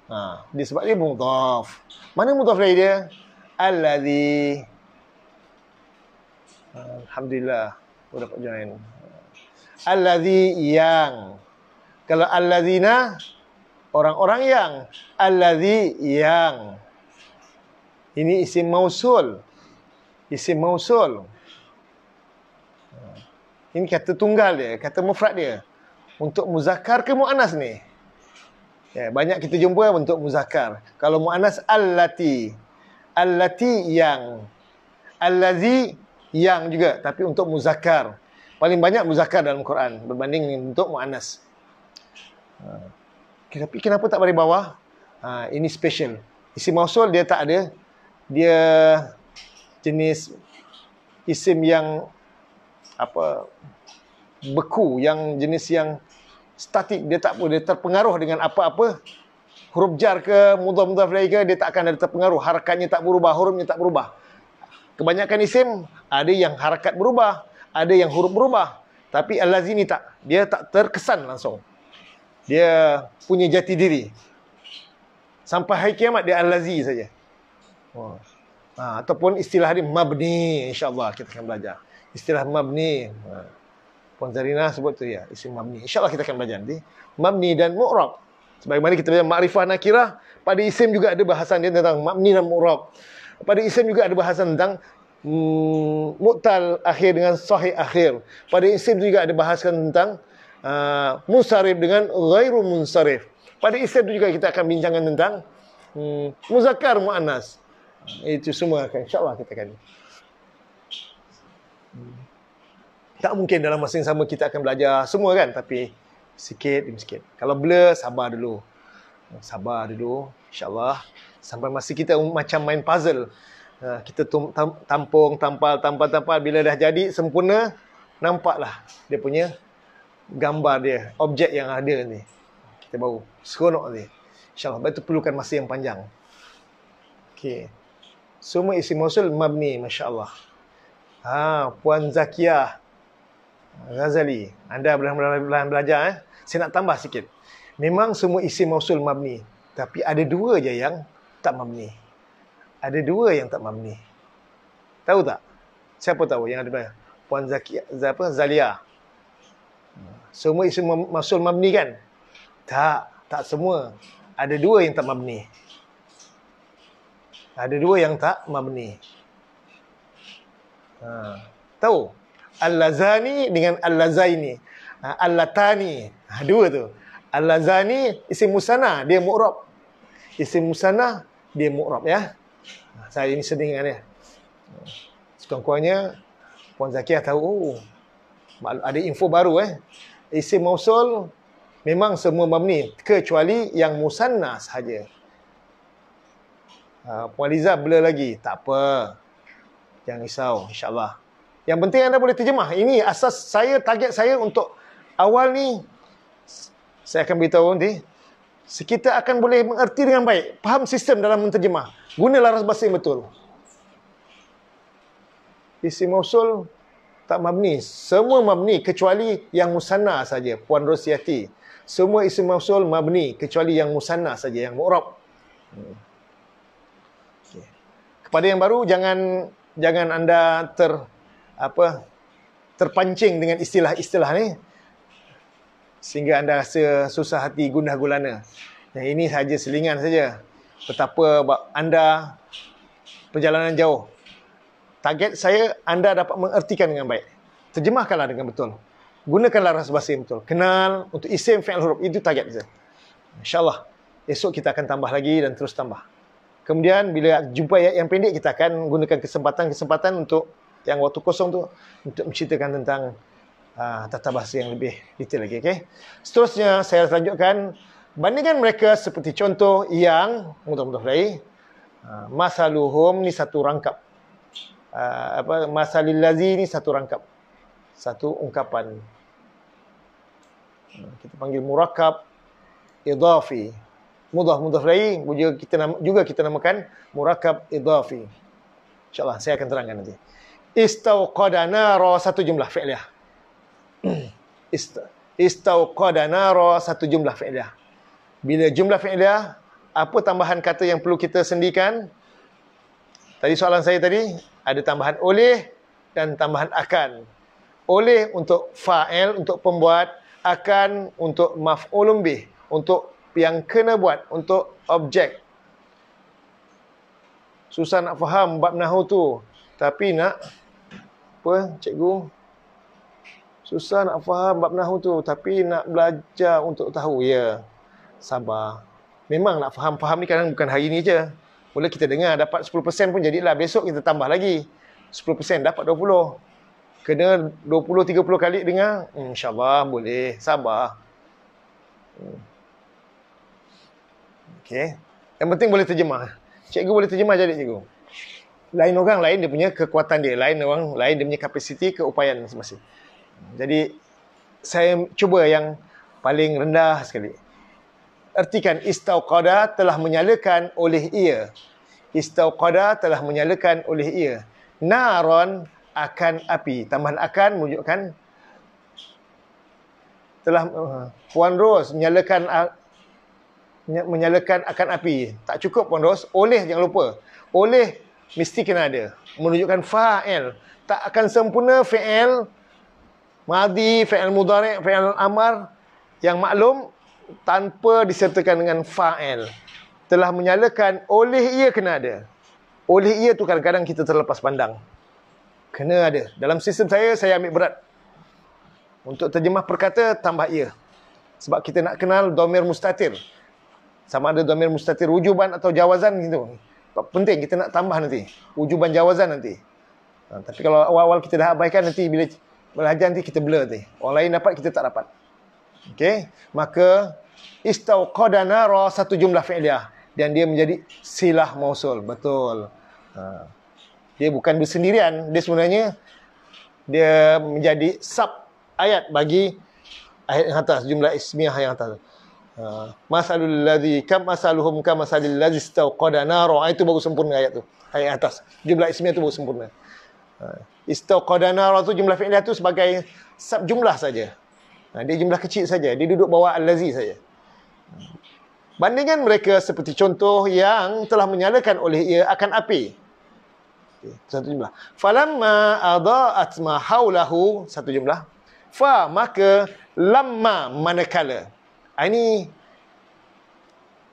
Speaker 2: ha, dia sebab dia mudhaf. Mana mudhaf lagi dia? Alladhi. Alhamdulillah. Aku dapat join. Alladhi yang. Kalau alladhina, orang-orang yang. Alladhi yang. Ini isim mausul. Isim mausul. Ini kata tunggal dia. Kata mufrad dia. Untuk muzakkar ke mu'anas ni? Ya, banyak kita jumpa untuk muzakkar. Kalau muannas allati. Allati yang. Allazi yang juga tapi untuk muzakkar. Paling banyak muzakkar dalam Quran berbanding untuk muannas. Ha. Tapi kenapa tak bari bawah? Ha, ini special. Isim mausul dia tak ada. Dia jenis isim yang apa beku yang jenis yang statik dia tak boleh terpengaruh dengan apa-apa huruf jar ke mudhaf mudhaf ilaih ke dia tak akan ada terpengaruh harakatnya tak berubah hurufnya tak berubah kebanyakan isim ada yang harakat berubah ada yang huruf berubah tapi al-lazini tak dia tak terkesan langsung dia punya jati diri sampai hari kiamat dia al-lazi saja oh. ha, ataupun istilah ni mabni insyaAllah kita akan belajar istilah mabni ha. Puan Zarina sebut tu ya, isim mabni. Insya-Allah kita akan belajar nanti mabni dan mu'rab. Sebagaimana kita belajar ma'rifah nakirah, pada isim juga ada bahasan dia tentang mabni dan mu'rab. Pada isim juga ada bahasan tentang hmm, mu'tal mm, akhir dengan sahih akhir. Pada isim juga ada bahasan tentang uh, ah, musarif dengan ghairu munsarif. Pada isim juga kita akan bincangkan tentang mm, muzakkar mu'anas. Itu semua akan insya-Allah kita akan. hmm tak mungkin dalam masa yang sama kita akan belajar semua kan tapi sikit demi sikit kalau blur sabar dulu sabar dulu insyaallah sampai masa kita macam main puzzle ah, kita tampung tampal tampal tampal bila dah jadi sempurna nampaklah dia punya gambar dia objek yang ada ni kita baru seronok ni insyaallah itu perlukan masa yang panjang okey semua isi mausul mabni masyaallah ha puan Zakia. Razali, Anda belum belajar eh. Saya nak tambah sikit. Memang semua isi mausul mabni, tapi ada dua je yang tak mabni. Ada dua yang tak mabni. Tahu tak? Siapa tahu yang ada mana? Puan Zaki, apa? Zalia. Semua isi mausul mabni kan? Tak, tak semua. Ada dua yang tak mabni. Ada dua yang tak mabni. Ha. Tahu? Al-Lazani dengan Al-Lazaini. Ha, Al-Latani. Ha, dua tu. Al-Lazani isim musana. Dia mu'rab. Isim musana. Dia mu'rab ya. Ha, saya ini sedih dengan dia. Sekurang-kurangnya. Puan Zakiah tahu. Oh, ada info baru eh. Isim mausul. Memang semua mabni. Kecuali yang musanna sahaja. Puan Liza bela lagi. Tak apa. Jangan risau. InsyaAllah. Yang penting anda boleh terjemah. Ini asas saya, target saya untuk awal ni. Saya akan beritahu nanti. Kita akan boleh mengerti dengan baik. Faham sistem dalam menterjemah. Gunalah ras bahasa yang betul. Isi mausul tak mabni. Semua mabni kecuali yang musanna saja. Puan Rosyati. Semua isi mausul mabni kecuali yang musanna saja. Yang mu'rab. Hmm. Kepada yang baru, jangan jangan anda ter apa terpancing dengan istilah-istilah ni sehingga anda rasa susah hati gundah gulana. Yang ini saja selingan saja. Betapa anda perjalanan jauh. Target saya anda dapat mengertikan dengan baik. Terjemahkanlah dengan betul. Gunakanlah rasa bahasa yang betul. Kenal untuk isim fi'il huruf itu target saya. Insya-Allah esok kita akan tambah lagi dan terus tambah. Kemudian bila jumpa ayat yang pendek kita akan gunakan kesempatan-kesempatan untuk yang waktu kosong tu untuk menceritakan tentang uh, tata bahasa yang lebih detail lagi. Okay? Seterusnya, saya akan lanjutkan Bandingkan mereka seperti contoh yang mudah-mudah lagi. Uh, ah, masaluhum ni satu rangkap. Uh, apa masalillazi ni satu rangkap. Satu ungkapan. kita panggil murakab idhafi. Mudah mudah lagi juga kita juga kita namakan murakab idhafi. InsyaAllah saya akan terangkan nanti istauqada nara satu jumlah fi'liyah. istauqada nara satu jumlah fi'liyah. Bila jumlah fi'liyah, apa tambahan kata yang perlu kita sendikan? Tadi soalan saya tadi, ada tambahan oleh dan tambahan akan. Oleh untuk fa'il, untuk pembuat, akan untuk maf'ulum bih, untuk yang kena buat, untuk objek. Susah nak faham bab nahu tu. Tapi nak apa cikgu susah nak faham bab nahu tu tapi nak belajar untuk tahu ya sabar memang nak faham-faham ni kadang bukan hari ni je boleh kita dengar dapat 10% pun jadilah besok kita tambah lagi 10% dapat 20 kena 20 30 kali dengar hmm, insyaallah boleh sabar hmm. okey yang penting boleh terjemah cikgu boleh terjemah jadi cikgu lain orang lain dia punya kekuatan dia lain orang lain dia punya kapasiti keupayaan masing-masing jadi saya cuba yang paling rendah sekali ertikan istauqada telah menyalakan oleh ia istauqada telah menyalakan oleh ia naron akan api tambahan akan menunjukkan telah uh, puan ros menyalakan menyalakan akan api tak cukup puan ros oleh jangan lupa oleh Mesti kena ada. Menunjukkan fa'al. Tak akan sempurna fa'al. Madi, fa'al mudarek, fa'al amar. Yang maklum. Tanpa disertakan dengan fa'al. Telah menyalakan oleh ia kena ada. Oleh ia tu kadang-kadang kita terlepas pandang. Kena ada. Dalam sistem saya, saya ambil berat. Untuk terjemah perkata, tambah ia. Sebab kita nak kenal domir mustatir. Sama ada domir mustatir wujuban atau jawazan. Gitu penting kita nak tambah nanti ujuban jawazan nanti ha, tapi kalau awal-awal kita dah abaikan nanti bila belajar nanti kita blur nanti orang lain dapat kita tak dapat okey maka istauqadana ra satu jumlah fi'liyah dan dia menjadi silah mausul betul ha. dia bukan bersendirian dia sebenarnya dia menjadi sub ayat bagi ayat yang atas jumlah ismiah yang atas Ha. Masalul ladzi kam masaluhum kam masalil ladzi istawqada nara. Ha, itu baru sempurna ayat tu. Ayat atas. Jumlah ismiyah tu baru sempurna. Ha, istawqada nara tu jumlah fi'liyah tu sebagai sub jumlah saja. Ha, dia jumlah kecil saja. Dia duduk bawah al-ladzi saja. Ha. Bandingan mereka seperti contoh yang telah menyalakan oleh ia akan api. Satu jumlah. Falamma adha'at ma haulahu satu jumlah. Fa maka lamma manakala Ah, ini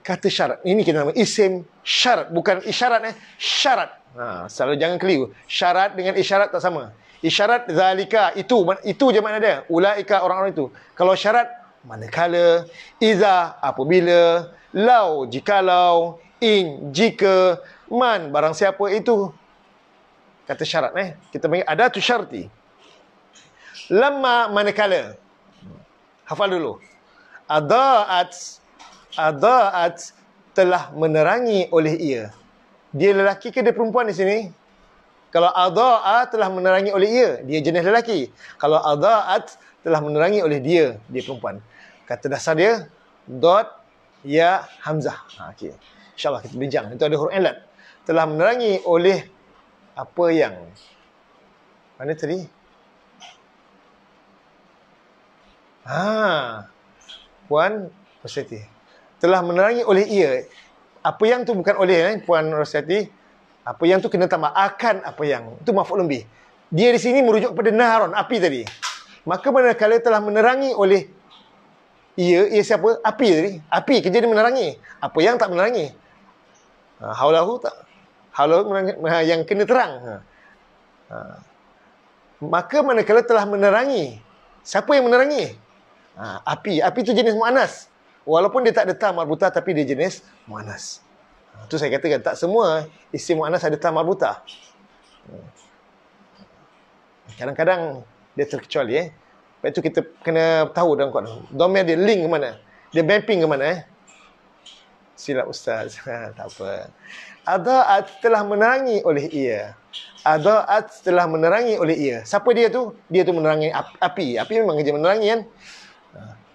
Speaker 2: kata syarat. Ini kita nama isim syarat. Bukan isyarat eh. Syarat. Ha, selalu jangan keliru. Syarat dengan isyarat tak sama. Isyarat zalika. Itu. Itu je makna dia. Ulaika orang-orang itu. Kalau syarat, manakala. Iza, apabila. Lau, jikalau. In, jika. Man, barang siapa itu. Kata syarat eh. Kita panggil ada tu syarti. Lama, manakala. Hafal dulu. Ada'at. Ada'at telah menerangi oleh ia. Dia lelaki ke dia perempuan di sini? Kalau ada'at telah menerangi oleh ia, dia jenis lelaki. Kalau ada'at telah menerangi oleh dia, dia perempuan. Kata dasar dia, dot ya hamzah. Ha, okay. InsyaAllah kita bincang. Itu ada huruf elat. Telah menerangi oleh apa yang? Mana tadi? Ah. Puan Rosyati. Telah menerangi oleh ia. Apa yang tu bukan oleh eh, Puan Rosyati. Apa yang tu kena tambah. Akan apa yang. Itu mafuk lebih. Dia di sini merujuk kepada Naharon. Api tadi. Maka manakala telah menerangi oleh ia. Ia siapa? Api tadi. Api. Kerja dia menerangi. Apa yang tak menerangi. Ha, haulahu tak. Haulahu menerangi, ha, yang kena terang. Ha. ha. Maka manakala telah menerangi. Siapa yang menerangi? Ha, api. Api tu jenis mu'anas. Walaupun dia tak ada tam marbuta tapi dia jenis mu'anas. Ha, tu saya katakan tak semua isim mu'anas ada tam marbuta. Hmm. Kadang-kadang dia terkecuali. Eh. Lepas tu kita kena tahu dalam kuat. Domain dia link ke mana? Dia mapping ke mana? Eh. Silap ustaz. Ha, tak apa. Ada'at telah menerangi oleh ia. Ada'at telah menerangi oleh ia. Siapa dia tu? Dia tu menerangi api. Api memang dia menerangi kan?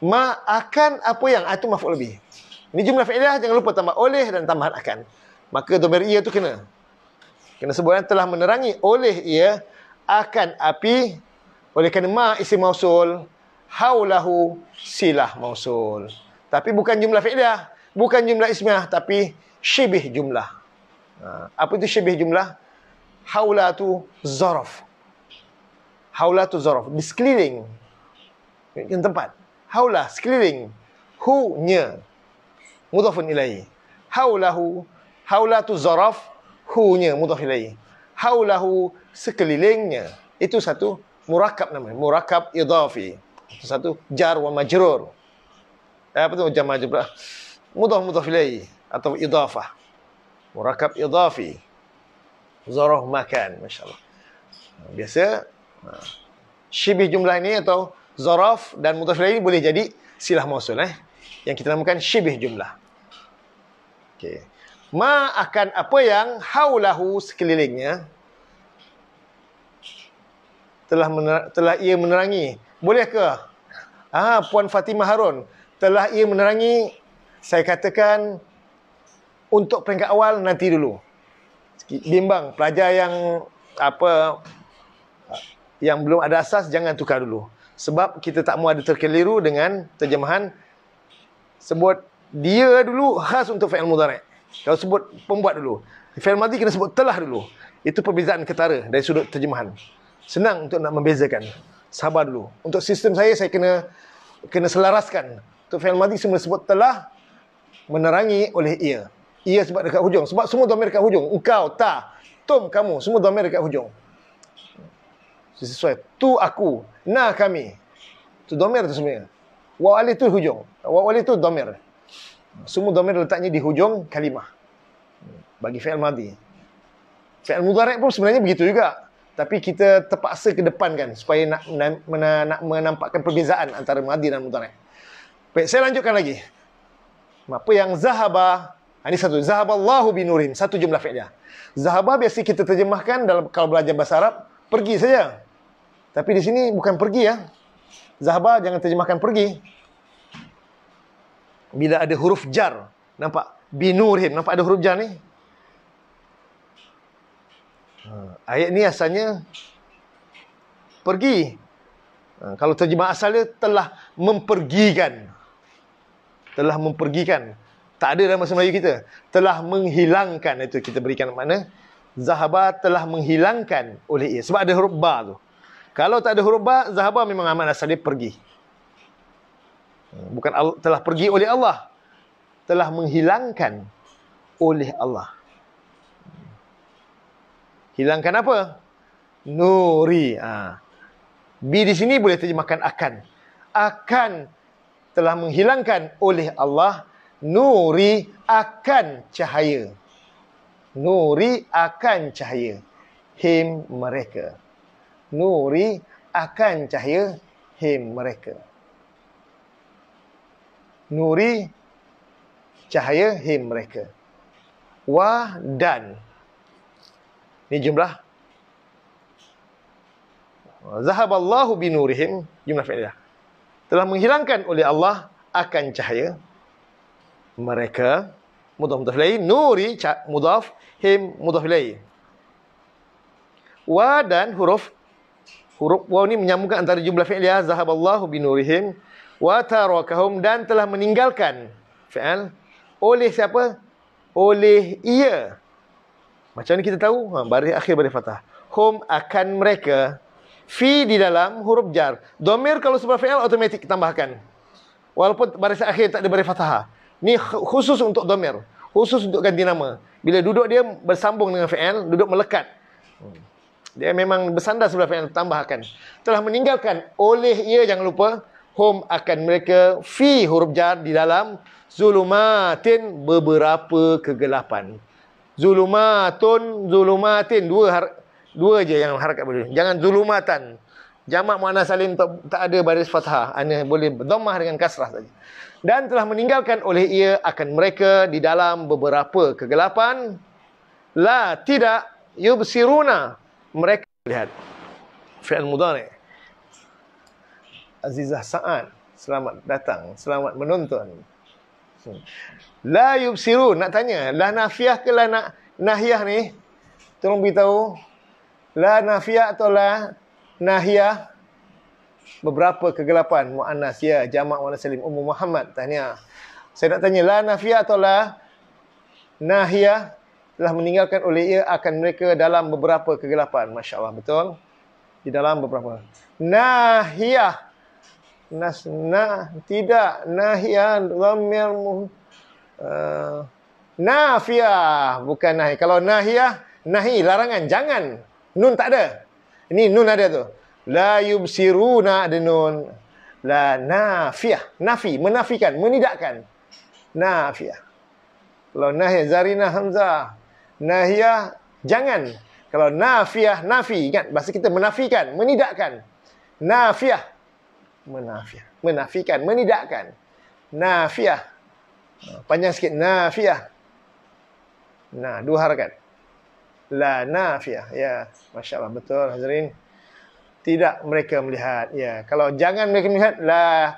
Speaker 2: Ma akan apa yang Itu maf'ul lebih Ini jumlah fi'lah Jangan lupa tambah oleh dan tambahan akan Maka domer ia tu kena Kena sebutan telah menerangi Oleh ia Akan api Oleh kerana ma isi mausul Haulahu silah mausul Tapi bukan jumlah fi'lah Bukan jumlah ismiah Tapi syibih jumlah ha, Apa itu syibih jumlah? tu zaraf Haulatu zaraf Di sekeliling Yang tempat haula sekeliling hu nya mudhafun ilai haulahu haula tu zaraf hu nya mudhaf ilai haulahu sekelilingnya itu satu murakab namanya murakab idhafi satu jar wa majrur eh, apa tu jar majrur mudhaf mudhaf ilai atau idhafah murakab idhafi zaraf makan Masya Allah. biasa ha, shibih jumlah ini atau zaraf dan mutasyarah ini boleh jadi silah mausul eh yang kita namakan syibih jumlah. Okey. Ma akan apa yang haulahu sekelilingnya telah mener- telah ia menerangi. Boleh ke? Ah puan Fatimah Harun telah ia menerangi saya katakan untuk peringkat awal nanti dulu. Bimbang pelajar yang apa yang belum ada asas jangan tukar dulu sebab kita tak mahu ada terkeliru dengan terjemahan sebut dia dulu khas untuk fi'il mudhari'. Kalau sebut pembuat dulu. Fi'il madhi kena sebut telah dulu. Itu perbezaan ketara dari sudut terjemahan. Senang untuk nak membezakan. Sabar dulu. Untuk sistem saya saya kena kena selaraskan. Untuk fi'il madhi semua sebut telah menerangi oleh ia. Ia sebab dekat hujung. Sebab semua domir dekat hujung. Engkau, ta, tom, kamu. Semua domir dekat hujung sesuai tu aku na kami tu domir tu sebenarnya wa ali tu hujung wa ali tu domir semua domir letaknya di hujung kalimah bagi fi'il madhi fi'il mudhari' pun sebenarnya begitu juga tapi kita terpaksa ke depan kan supaya nak, mena, nak menampakkan perbezaan antara madhi dan mudhari' baik saya lanjutkan lagi apa yang zahaba ha, ini satu zahaballahu binurin satu jumlah fi'liyah zahaba biasa kita terjemahkan dalam kalau belajar bahasa Arab pergi saja tapi di sini bukan pergi ya. Zahaba jangan terjemahkan pergi. Bila ada huruf jar. Nampak? Binurim. Nampak ada huruf jar ni? Ha, ayat ni asalnya pergi. Ha, kalau terjemah asalnya telah mempergikan. Telah mempergikan. Tak ada dalam bahasa Melayu kita. Telah menghilangkan. Itu kita berikan makna. Zahabah telah menghilangkan oleh ia. Sebab ada huruf ba tu. Kalau tak ada huruf ba, Zahabah memang Ahmad Hassan dia pergi. Bukan telah pergi oleh Allah. Telah menghilangkan oleh Allah. Hilangkan apa? Nuri. Ha. B di sini boleh terjemahkan akan. Akan telah menghilangkan oleh Allah. Nuri akan cahaya. Nuri akan cahaya. Him Mereka nuri akan cahaya him mereka. Nuri cahaya him mereka. Wa dan. Ini jumlah. Zahaballahu binurihim. Jumlah fi'liyah. Telah menghilangkan oleh Allah akan cahaya mereka. Mudaf mudaf lain. Nuri mudaf him mudaf lain. Wa dan huruf Huruf waw ni menyambungkan antara jumlah fi'il ya. Zahaballahu binurihim. Wa tarakahum. Dan telah meninggalkan fi'il. Oleh siapa? Oleh ia. Macam mana kita tahu? Ha, baris akhir baris fathah Hum akan mereka. Fi di dalam huruf jar. Domir kalau sebuah fi'il otomatik tambahkan. Walaupun baris akhir tak ada baris fathah Ni khusus untuk domir. Khusus untuk ganti nama. Bila duduk dia bersambung dengan fi'il. Duduk melekat. Hmm. Dia memang bersandar sebelah yang tambahkan. Telah meninggalkan oleh ia jangan lupa hum akan mereka fi huruf jar di dalam zulumatin beberapa kegelapan. Zulumatun zulumatin dua har- dua je yang harakat boleh. Jangan zulumatan. Jamak mana salin tak, tak ada baris fathah. Hanya boleh domah dengan kasrah saja. Dan telah meninggalkan oleh ia akan mereka di dalam beberapa kegelapan. La tidak yubsiruna mereka lihat fi'il mudhari Azizah Sa'ad selamat datang selamat menonton hmm. la yubsiru nak tanya la nafiah ke la na nahiyah ni tolong beritahu la nafiah atau la nahiyah beberapa kegelapan muannas ya jamak muannas salim ummu Muhammad tahniah saya nak tanya la nafiah atau la nahiyah telah meninggalkan oleh ia akan mereka dalam beberapa kegelapan. Masya Allah, betul? Di dalam beberapa. Nahiyah. nasna tidak. Nahiyah. Ramil mu. Uh, eh, nafiyah. Bukan nahi. Kalau nahiyah, nahi. Larangan. Jangan. Nun tak ada. Ini nun ada tu. La yubsiruna ada nun. La nafiyah. Nafi. Menafikan. Menidakkan. Nafiyah. Kalau nahiyah. Zarina Hamzah nahiyah jangan. Kalau nafiah nafi ingat bahasa kita menafikan, menidakkan. Nafiah menafiah, menafikan, menidakkan. Nafiah ah, panjang sikit nafiah. Nah, dua harakat. La nafiah. Ya, masya-Allah betul hadirin. Tidak mereka melihat. Ya, kalau jangan mereka melihat la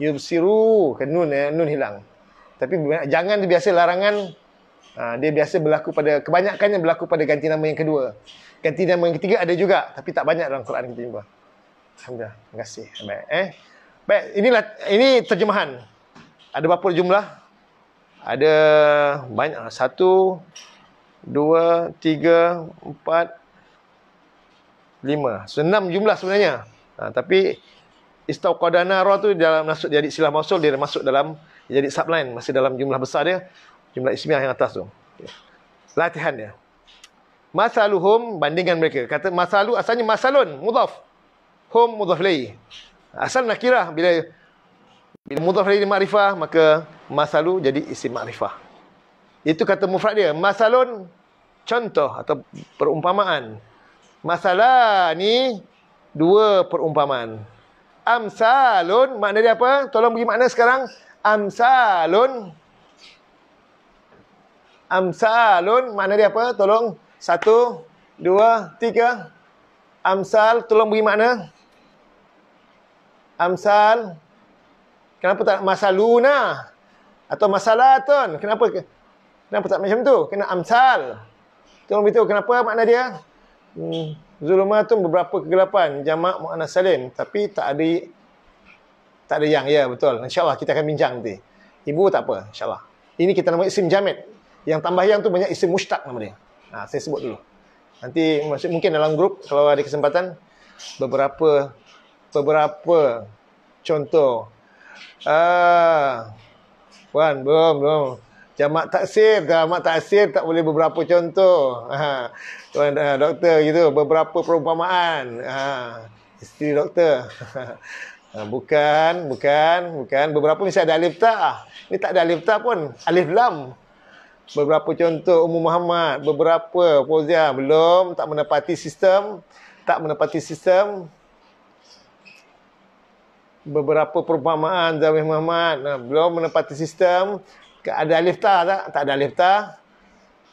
Speaker 2: yubsiru nun ya, nun hilang. Tapi jangan itu biasa larangan Ha, dia biasa berlaku pada kebanyakannya berlaku pada ganti nama yang kedua. Ganti nama yang ketiga ada juga tapi tak banyak dalam Quran kita jumpa. Alhamdulillah. Terima kasih. Baik. Eh. Baik, inilah ini terjemahan. Ada berapa jumlah? Ada banyak satu, dua, tiga, empat, lima. So, enam jumlah sebenarnya. Ha, tapi istauqadana ra tu dalam masuk jadi silah mausul dia masuk dalam jadi subline masih dalam jumlah besar dia jumlah ismiah yang atas tu. Latihan dia. Masaluhum bandingan mereka. Kata masalu asalnya masalun mudhaf. Hum mudhaf lay. Asal nakirah bila bila mudhaf lay ma'rifah maka masalu jadi isim ma'rifah. Itu kata mufrad dia. Masalun contoh atau perumpamaan. Masalah ni dua perumpamaan. Amsalun maknanya apa? Tolong bagi makna sekarang. Amsalun Amsalun mana dia apa? Tolong satu, dua, tiga. Amsal, tolong beri makna. Amsal. Kenapa tak masaluna? Atau masalatun? Kenapa kenapa tak macam tu? Kena amsal. Tolong beritahu kenapa makna dia? Hmm, zulumatun beberapa kegelapan. Jama' mu'ana salim. Tapi tak ada tak ada yang. Ya, betul. InsyaAllah kita akan bincang nanti. Ibu tak apa. InsyaAllah. Ini kita nama isim jamid. Yang tambah yang tu banyak isim mushtaq nama dia. Ha, saya sebut dulu. Nanti mungkin dalam grup kalau ada kesempatan beberapa beberapa contoh. Ah. Uh, belum, belum. Jamak taksir, jamak taksir tak boleh beberapa contoh. Ha. Tuan uh, doktor gitu, beberapa perumpamaan. Ha. Isteri doktor. Ha. bukan, bukan, bukan. Beberapa misalnya ada alif ta. Ini ah, tak ada alif ta pun. Alif lam beberapa contoh Umum Muhammad, beberapa Fauzia belum tak menepati sistem, tak menepati sistem. Beberapa perumpamaan Zawih Muhammad nah, belum menepati sistem. Ada alif ta tak? Tak ada alif ta.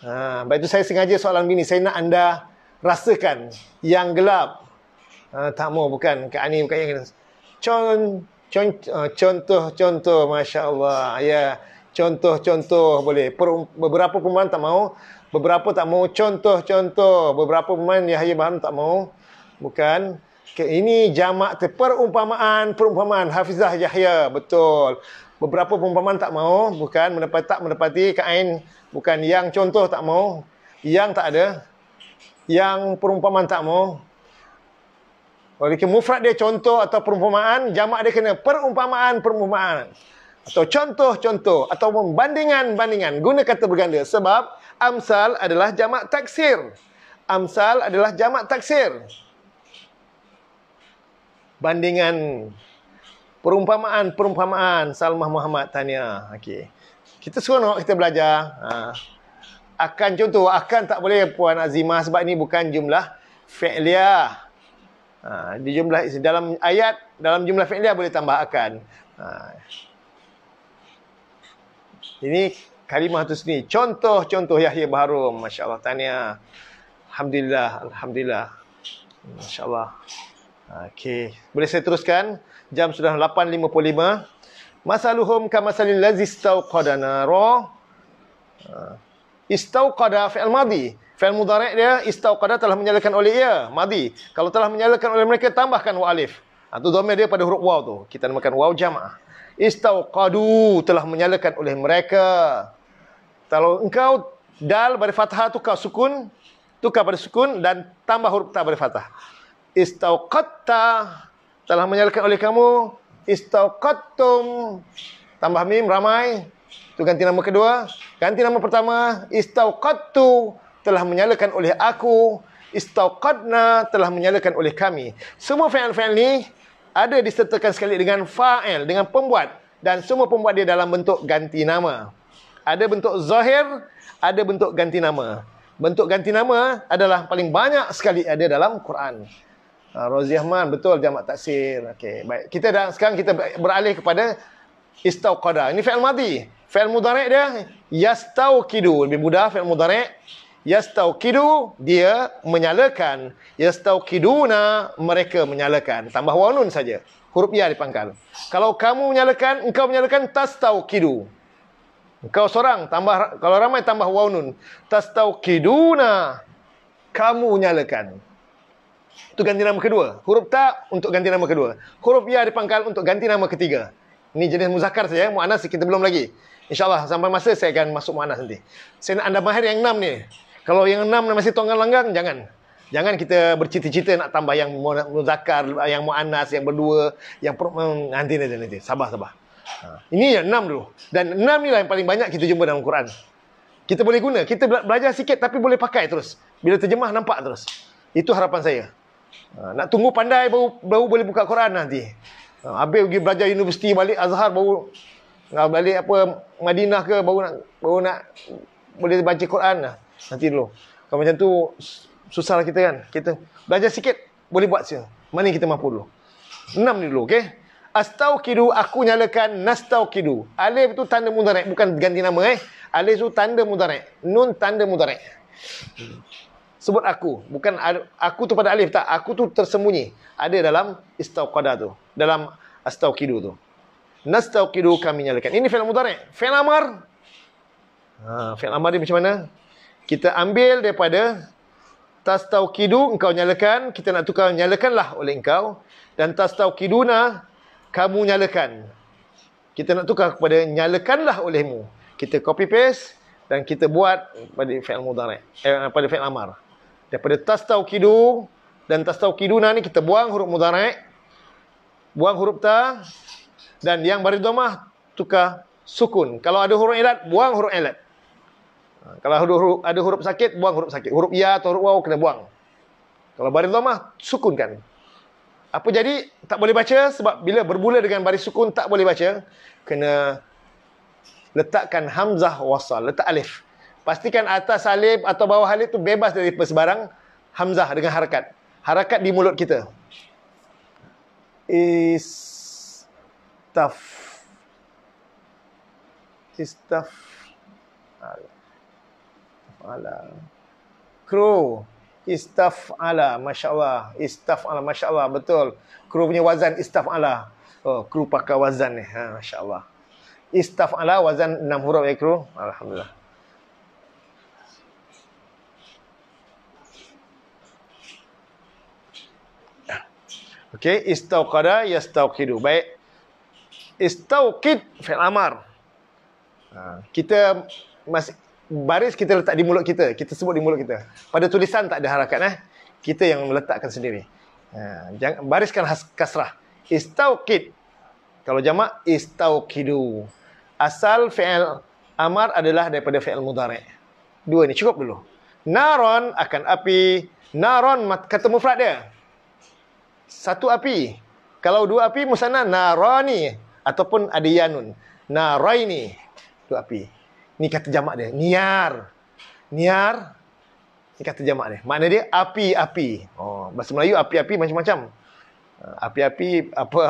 Speaker 2: Ha, baik itu saya sengaja soalan ini Saya nak anda rasakan yang gelap. Ha, tak mau bukan. Kak Ani bukan yang gelap. Contoh-contoh, Masya Allah. Ya. Yeah contoh-contoh boleh beberapa pemain tak mau beberapa tak mau contoh-contoh beberapa pemain Yahya Bahan tak mau bukan okay, ini jamak perumpamaan perumpamaan Hafizah Yahya betul beberapa perumpamaan tak mau bukan mendapat tak mendapati kain bukan yang contoh tak mau yang tak ada yang perumpamaan tak mau oleh kemufrad dia contoh atau perumpamaan jamak dia kena perumpamaan perumpamaan atau contoh-contoh atau bandingan-bandingan guna kata berganda sebab amsal adalah jamak taksir. Amsal adalah jamak taksir. Bandingan perumpamaan-perumpamaan Salmah Muhammad Tania. Okay, Kita seronok kita belajar. Ha. Akan contoh, akan tak boleh Puan Azimah sebab ini bukan jumlah fi'liyah. Ha, di jumlah dalam ayat dalam jumlah fi'liyah boleh tambah akan. Ha. Ini kalimah tu sendiri. Contoh-contoh Yahya Baharum. Masya Allah. Tanya. Alhamdulillah. Alhamdulillah. Masya Allah. Okey. Boleh saya teruskan? Jam sudah 8.55. Masaluhum kamasalil lazi stauqadana ra. Ah. Istauqada fi'al madi. Fi'al mudarek dia, istauqada telah menyalakan oleh ia. madi. Kalau telah menyalakan oleh mereka, tambahkan wa alif. Itu ah, ha, domir dia pada huruf waw tu. Kita namakan waw jama'ah istauqadu telah menyalakan oleh mereka. Kalau engkau dal pada fathah tukar sukun, tukar pada sukun dan tambah huruf ta pada fathah. Istauqatta telah menyalakan oleh kamu. Istauqattum tambah mim ramai. Tu ganti nama kedua. Ganti nama pertama. Istauqattu telah menyalakan oleh aku. Istauqadna telah menyalakan oleh kami. Semua fa'al-fa'al ni ada disertakan sekali dengan fa'il, dengan pembuat. Dan semua pembuat dia dalam bentuk ganti nama. Ada bentuk zahir, ada bentuk ganti nama. Bentuk ganti nama adalah paling banyak sekali ada dalam Quran. Ha, Rozi Ahmad, betul jamak taksir. Okay, baik. Kita dah, sekarang kita beralih kepada istauqada. Ini fi'al madi. Fi'al mudarek dia, yastauqidu. Lebih mudah fi'al mudarek yastaukidu dia menyalakan yastaukiduna mereka menyalakan tambah waw saja huruf ya di pangkal kalau kamu menyalakan engkau menyalakan tastaukidu engkau seorang tambah kalau ramai tambah waw nun tastaukiduna kamu menyalakan itu ganti nama kedua huruf ta untuk ganti nama kedua huruf ya di pangkal untuk ganti nama ketiga ini jenis muzakkar saja muannas kita belum lagi InsyaAllah sampai masa saya akan masuk muannas nanti. Saya anda mahir yang enam ni. Kalau yang enam masih tonggang langgang, jangan. Jangan kita bercita-cita nak tambah yang muzakar, yang muanas, yang berdua, yang per- hmm, nanti nanti nanti. Sabar sabar. Ha. Ini yang enam dulu. Dan enam ni lah yang paling banyak kita jumpa dalam Quran. Kita boleh guna. Kita belajar sikit tapi boleh pakai terus. Bila terjemah nampak terus. Itu harapan saya. Ha. nak tunggu pandai baru, baru boleh buka Quran nanti. Ha. habis pergi belajar universiti balik Azhar baru nak ha, balik apa Madinah ke baru nak baru nak boleh baca Quran lah. Nanti dulu. Kalau macam tu, susah lah kita kan. Kita belajar sikit, boleh buat saja. Mana kita mampu dulu. Enam ni dulu, okey? Astaukidu, aku nyalakan nastaukidu. Alif tu tanda mudarek, bukan ganti nama eh. Alif tu tanda mudarek. Nun tanda mudarek. Sebut aku. Bukan aku tu pada alif tak. Aku tu tersembunyi. Ada dalam istauqada tu. Dalam astaukidu tu. Nastaukidu kami nyalakan. Ini fi'il mudarek. Fi'il amar. Ha, fi'il amar ni macam mana? kita ambil daripada tas tauqidu engkau nyalakan kita nak tukar nyalakanlah oleh engkau dan tas tauqiduna kamu nyalakan kita nak tukar kepada nyalakanlah olehmu kita copy paste dan kita buat pada fi'il mudhari eh, pada fi'il amar daripada tas tauqidu dan tas tauqiduna ni kita buang huruf mudhari buang huruf ta dan yang baridhamah tukar sukun kalau ada huruf elat buang huruf elat. Ha, kalau ada huruf, ada huruf sakit, buang huruf sakit. Huruf ya atau huruf waw, kena buang. Kalau baris domah, sukunkan. Apa jadi? Tak boleh baca sebab bila bermula dengan baris sukun, tak boleh baca. Kena letakkan hamzah wasal. Letak alif. Pastikan atas alif atau bawah alif tu bebas dari sebarang hamzah dengan harakat. Harakat di mulut kita. Istaf. Istaf. Alif. Ha, ala kru istaf ala Allah, istaf ala Allah, betul kru punya wazan istaf ala oh kru pakai wazan ni ha masyaallah istaf ala wazan enam huruf ya kru alhamdulillah Okey, istauqada yastauqidu. Baik. Istauqid fi'il amar. Ha, kita masih baris kita letak di mulut kita. Kita sebut di mulut kita. Pada tulisan tak ada harakat. Eh? Kita yang meletakkan sendiri. Ha, jangan, bariskan has, kasrah. Istauqid. Kalau jamak, istauqidu. Asal fi'al amar adalah daripada fi'al mudarek. Dua ni, cukup dulu. Naron akan api. Naron kata mufrad dia. Satu api. Kalau dua api, musana narani. Ataupun ada yanun. Naraini. Dua api. Ni kata jamak dia. Niar. Niar. Ni kata jamak dia. Maknanya dia api-api. Oh, bahasa Melayu api-api macam-macam. Api-api uh, apa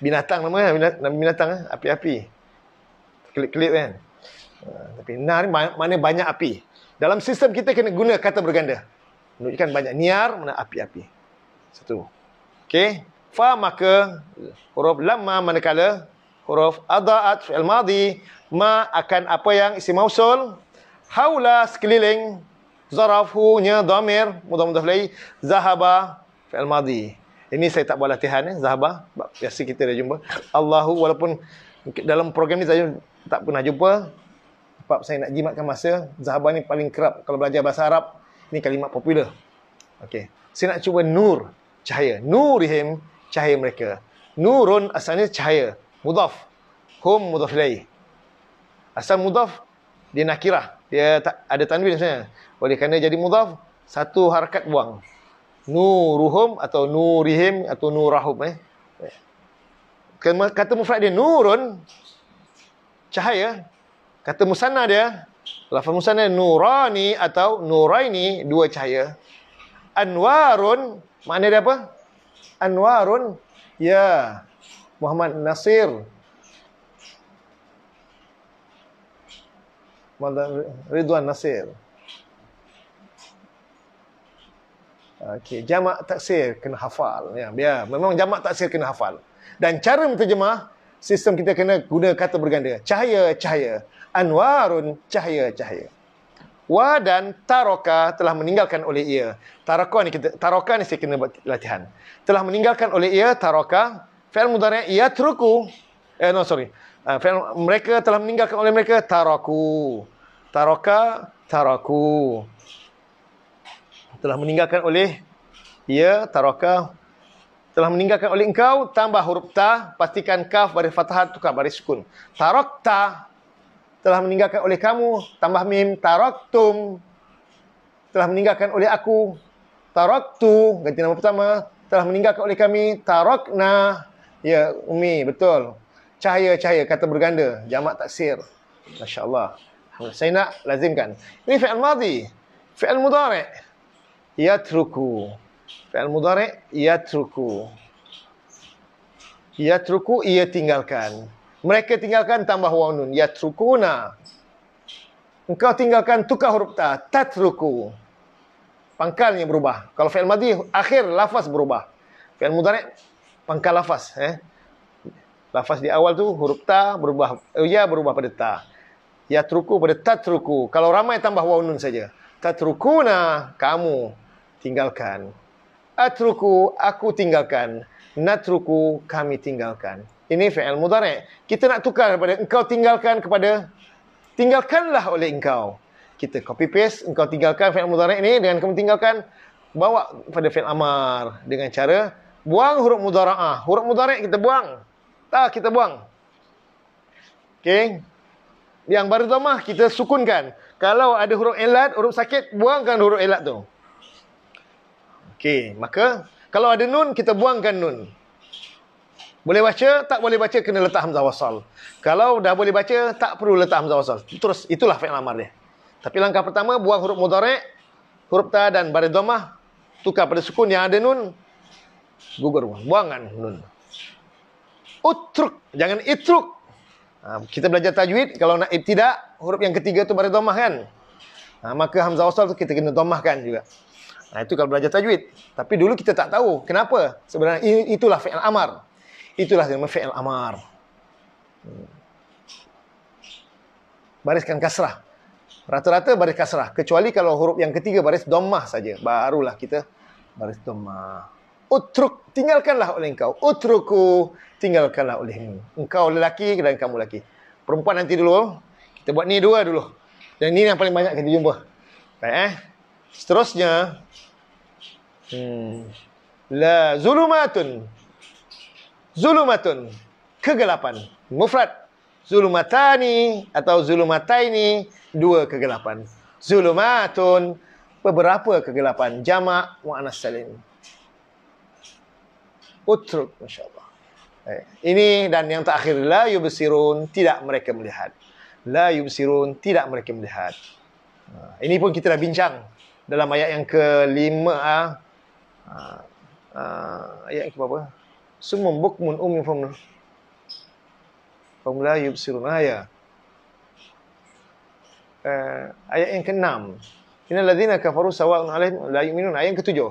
Speaker 2: binatang nama kan? Nama binatang kan? Eh? Api-api. Kelip-kelip kan? Uh, tapi nar ni mana banyak api. Dalam sistem kita kena guna kata berganda. Menunjukkan banyak niar mana api-api. Satu. Okey. Fa maka huruf lamma manakala huruf adaat fi'il madhi ma akan apa yang isi mausul haula sekeliling zarafhu nya dhamir mudah-mudah lagi zahaba fi'il madhi ini saya tak buat latihan ya zahaba biasa kita dah jumpa Allahu walaupun dalam program ni saya tak pernah jumpa sebab saya nak jimatkan masa zahaba ni paling kerap kalau belajar bahasa Arab ni kalimat popular okey saya nak cuba nur cahaya nurihim cahaya mereka nurun asalnya cahaya mudaf hum mudaf ilaih asal mudaf dia nakirah dia tak ada tanwin sebenarnya boleh kena jadi mudaf satu harakat buang nuruhum atau nurihim atau nurahum eh kata mufrad dia nurun cahaya kata musanna dia lafaz musanna nurani atau nuraini dua cahaya anwarun mana dia apa anwarun ya yeah. Muhammad Nasir Ridwan Nasir Okey, jamak taksir kena hafal. Ya, ya, memang jamak taksir kena hafal. Dan cara menterjemah, sistem kita kena guna kata berganda. Cahaya, cahaya. Anwarun, cahaya, cahaya. Wa dan taroka telah meninggalkan oleh ia. Taroka ni kita, taroka ni saya kena buat latihan. Telah meninggalkan oleh ia, taroka, fi'il mudhari' yatruku eh no sorry uh, mereka telah meninggalkan oleh mereka taraku taraka taraku telah meninggalkan oleh ya taraka telah meninggalkan oleh engkau tambah huruf ta pastikan kaf baris fathah tukar baris sukun tarakta telah meninggalkan oleh kamu tambah mim taraktum telah meninggalkan oleh aku taraktu ganti nama pertama telah meninggalkan oleh kami tarakna Ya, Umi, betul. Cahaya-cahaya, kata berganda. Jamak taksir. Masya Allah. Saya nak lazimkan. Ini fi'al madhi. Fi'al mudarek. Yatruku. Fi'al mudarek, yatruku. Yatruku, ia tinggalkan. Mereka tinggalkan tambah huwa nun. Yatrukuna. Engkau tinggalkan tukar huruf ta. Tatruku. Pangkalnya berubah. Kalau fi'al madhi, akhir lafaz berubah. Fi'al mudarek, pangkal lafaz eh lafaz di awal tu huruf ta berubah eh, ya berubah pada ta ya truku pada ta truku. kalau ramai tambah waw nun saja trukuna kamu tinggalkan atruku aku tinggalkan natruku kami tinggalkan ini fi'il mudhari kita nak tukar daripada engkau tinggalkan kepada tinggalkanlah oleh engkau kita copy paste engkau tinggalkan fi'il mudhari ini dengan kamu tinggalkan bawa pada fi'il amar dengan cara Buang huruf mudara'ah. Huruf mudara'ah kita buang. Tak, kita buang. Okay. Yang baru domah, kita sukunkan. Kalau ada huruf elat, huruf sakit, buangkan huruf elat tu. Okay, maka. Kalau ada nun, kita buangkan nun. Boleh baca, tak boleh baca, kena letak hamzah wasal. Kalau dah boleh baca, tak perlu letak hamzah wasal. Terus, itulah fi'al amar dia. Tapi langkah pertama, buang huruf mudara'ah. Huruf ta dan baridomah. Tukar pada sukun yang ada nun gugur buangan nun utruk jangan itruk ha, kita belajar tajwid kalau nak tidak huruf yang ketiga tu baru domah kan ha, maka hamzah wasal tu kita kena domahkan juga Nah ha, itu kalau belajar tajwid tapi dulu kita tak tahu kenapa sebenarnya itulah fi'il amar itulah nama fi'il amar hmm. bariskan kasrah rata-rata baris kasrah kecuali kalau huruf yang ketiga baris domah saja barulah kita baris domah utruk tinggalkanlah oleh engkau utruku tinggalkanlah olehmu engkau lelaki dan kamu lelaki perempuan nanti dulu kita buat ni dua dulu dan ni yang paling banyak kita jumpa baik eh seterusnya hmm la zulumatun zulumatun kegelapan mufrad zulumatani atau zulumataini dua kegelapan zulumatun beberapa kegelapan jamak muannas salim utruk masyaallah eh. ini dan yang terakhir la yubsirun tidak mereka melihat la yubsirun tidak mereka melihat uh, ini pun kita dah bincang dalam ayat yang kelima, ah uh, uh, ayat yang ke apa semua bukmun umum fum fum la yubsirun ayat ah, uh, eh, ayat yang keenam. 6 Innal ladzina kafaru sawa'un 'alaihim la yu'minun ayat yang ketujuh.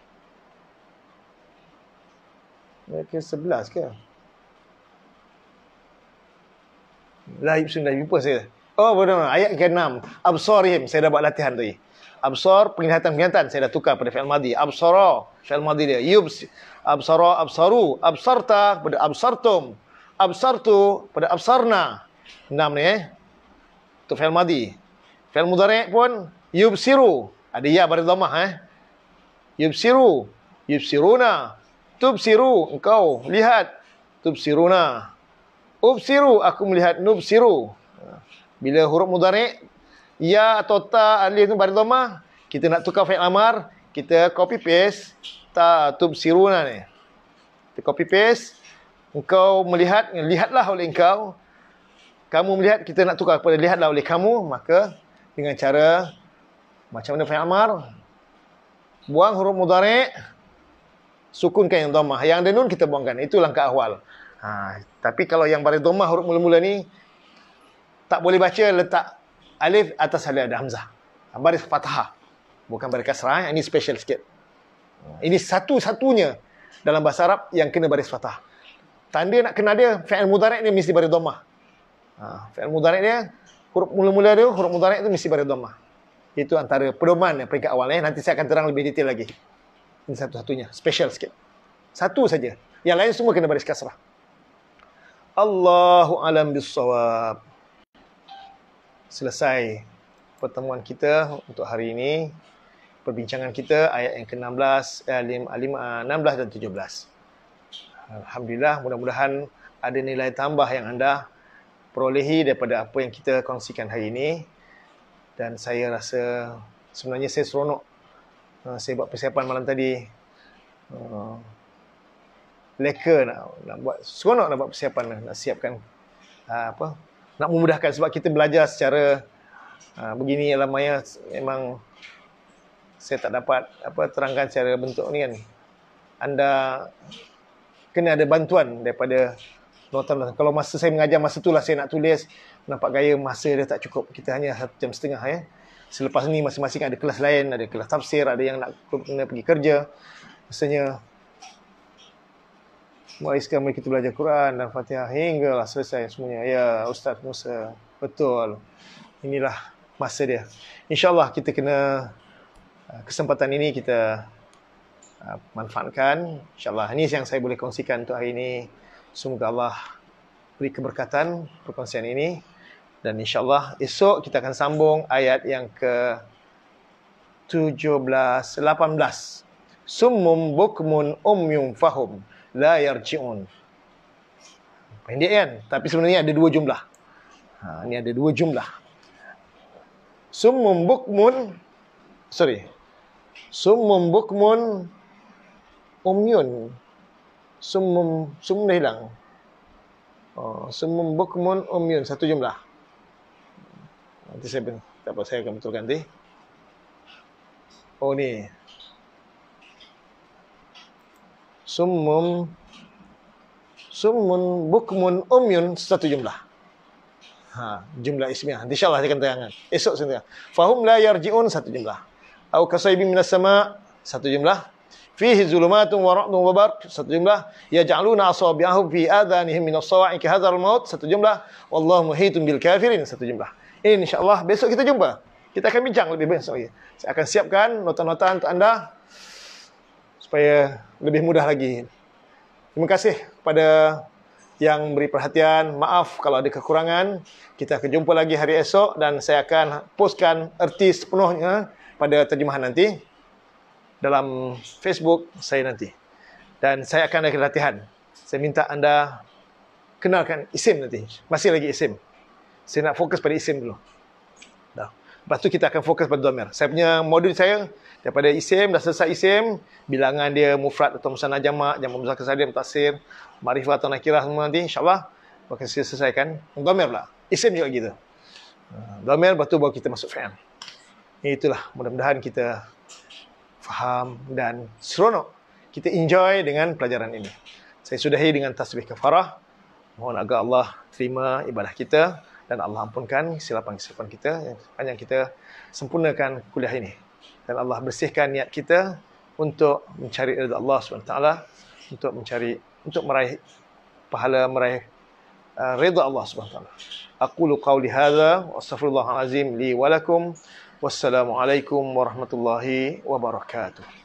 Speaker 2: ke 11 ke Laib sunnah jumpa saya Oh benar Ayat ke-6 Absorim Saya dah buat latihan tadi Absor Penglihatan-penglihatan Saya dah tukar pada fi'al madi Absoro Fi'al madi dia Yubs Absoro Absaru Absarta Pada absartum Absartu Pada absarna 6 ni eh Itu fi'al madi Fi'al mudarek pun Yubsiru Ada ya pada domah eh Yubsiru Yubsiruna tubsiru engkau lihat tubsiruna ubsiru aku melihat nubsiru bila huruf mudhari ya atau ta alif tu baris dhamma kita nak tukar fi'il amar kita copy paste ta tubsiruna ni kita copy paste engkau melihat lihatlah oleh engkau kamu melihat kita nak tukar kepada lihatlah oleh kamu maka dengan cara macam mana fi'il amar buang huruf mudhari' sukunkan yang domah. Yang ada nun kita buangkan. Itu langkah awal. Ha, tapi kalau yang baris domah huruf mula-mula ni tak boleh baca letak alif atas alif ada hamzah. Ha, baris fathah. Bukan baris kasrah. Eh. Ini special sikit. Ini satu-satunya dalam bahasa Arab yang kena baris fathah. Tanda nak kenal dia fi'il mudhari' ni mesti baris domah. Ha, fi'il mudhari' dia huruf mula-mula dia huruf mudhari' tu mesti baris domah. Itu antara pedoman eh, peringkat awal eh. Nanti saya akan terang lebih detail lagi. Ini satu-satunya. Special sikit. Satu saja. Yang lain semua kena baris kasrah. Allahu alam bisawab. Selesai pertemuan kita untuk hari ini. Perbincangan kita ayat yang ke-16, eh, 16 ah, ah, dan 17. Alhamdulillah, mudah-mudahan ada nilai tambah yang anda perolehi daripada apa yang kita kongsikan hari ini. Dan saya rasa sebenarnya saya seronok Ah, saya buat persiapan malam tadi. Ah. Leka nak, nak buat, seronok nak buat persiapan, nak siapkan, ah, apa, nak memudahkan sebab kita belajar secara begini dalam maya, memang saya tak dapat apa terangkan secara bentuk ni kan. Anda kena ada bantuan daripada nota kalau masa saya mengajar masa itulah saya nak tulis nampak gaya masa dia tak cukup kita hanya satu jam setengah ya selepas ni masing-masing ada kelas lain, ada kelas tafsir, ada yang nak kena pergi kerja. Maksudnya, Mariska mari kita belajar Quran dan Fatihah hinggalah selesai semuanya. Ya, Ustaz Musa, betul. Inilah masa dia. Insya Allah kita kena uh, kesempatan ini kita uh, manfaatkan. Insya Allah ini yang saya boleh kongsikan untuk hari ini. Semoga Allah beri keberkatan perkongsian ini. Dan insyaAllah esok kita akan sambung ayat yang ke 17, 18. Summum bukmun umyum fahum la yarji'un. Pendek kan? Tapi sebenarnya ada dua jumlah. Ha, ini ada dua jumlah. Summum bukmun, sorry. Summum bukmun umyun. Summum, summum dah hilang. Oh, summum bukmun umyun, satu jumlah. Nanti saya tak apa saya akan betulkan nanti. Oh ni. Summum summun bukmun umyun satu jumlah. Ha, jumlah ismiah. Insya-Allah saya akan terangkan. Esok saya terangkan. Fahum la yarjiun satu jumlah. Au kasaibin minas sama satu jumlah. Fihi zulumatun wa ra'dun wa barq satu jumlah. Yaj'aluna asabi'ahum fi adhanihim minas sawa'i ka hadzal maut satu jumlah. Wallahu muhitun bil kafirin satu jumlah. InsyaAllah besok kita jumpa. Kita akan bincang lebih banyak. Sorry. Saya akan siapkan nota-nota untuk anda supaya lebih mudah lagi. Terima kasih kepada yang beri perhatian. Maaf kalau ada kekurangan. Kita akan jumpa lagi hari esok dan saya akan postkan erti sepenuhnya pada terjemahan nanti dalam Facebook saya nanti. Dan saya akan ada latihan. Saya minta anda kenalkan isim nanti. Masih lagi isim. Saya nak fokus pada isim dulu. Dah. Lepas tu kita akan fokus pada domir. Saya punya modul saya daripada isim dah selesai isim, bilangan dia mufrad atau musanna jamak, jamak muzakkar sadid mutasir, marifah atau nakirah semua nanti insya-Allah akan saya selesaikan. Domir lah, Isim juga gitu. Ah, domir baru tu baru kita masuk fi'il. Itulah mudah-mudahan kita faham dan seronok kita enjoy dengan pelajaran ini. Saya sudahi dengan tasbih kafarah. Mohon agar Allah terima ibadah kita dan Allah ampunkan silapan-silapan kita yang sepanjang kita sempurnakan kuliah ini. Dan Allah bersihkan niat kita untuk mencari ridha Allah SWT, untuk mencari untuk meraih pahala meraih uh, redha Allah SWT. Aqulu qawli hadha wa astaghfirullahal azim li wa lakum. Wassalamualaikum warahmatullahi wabarakatuh.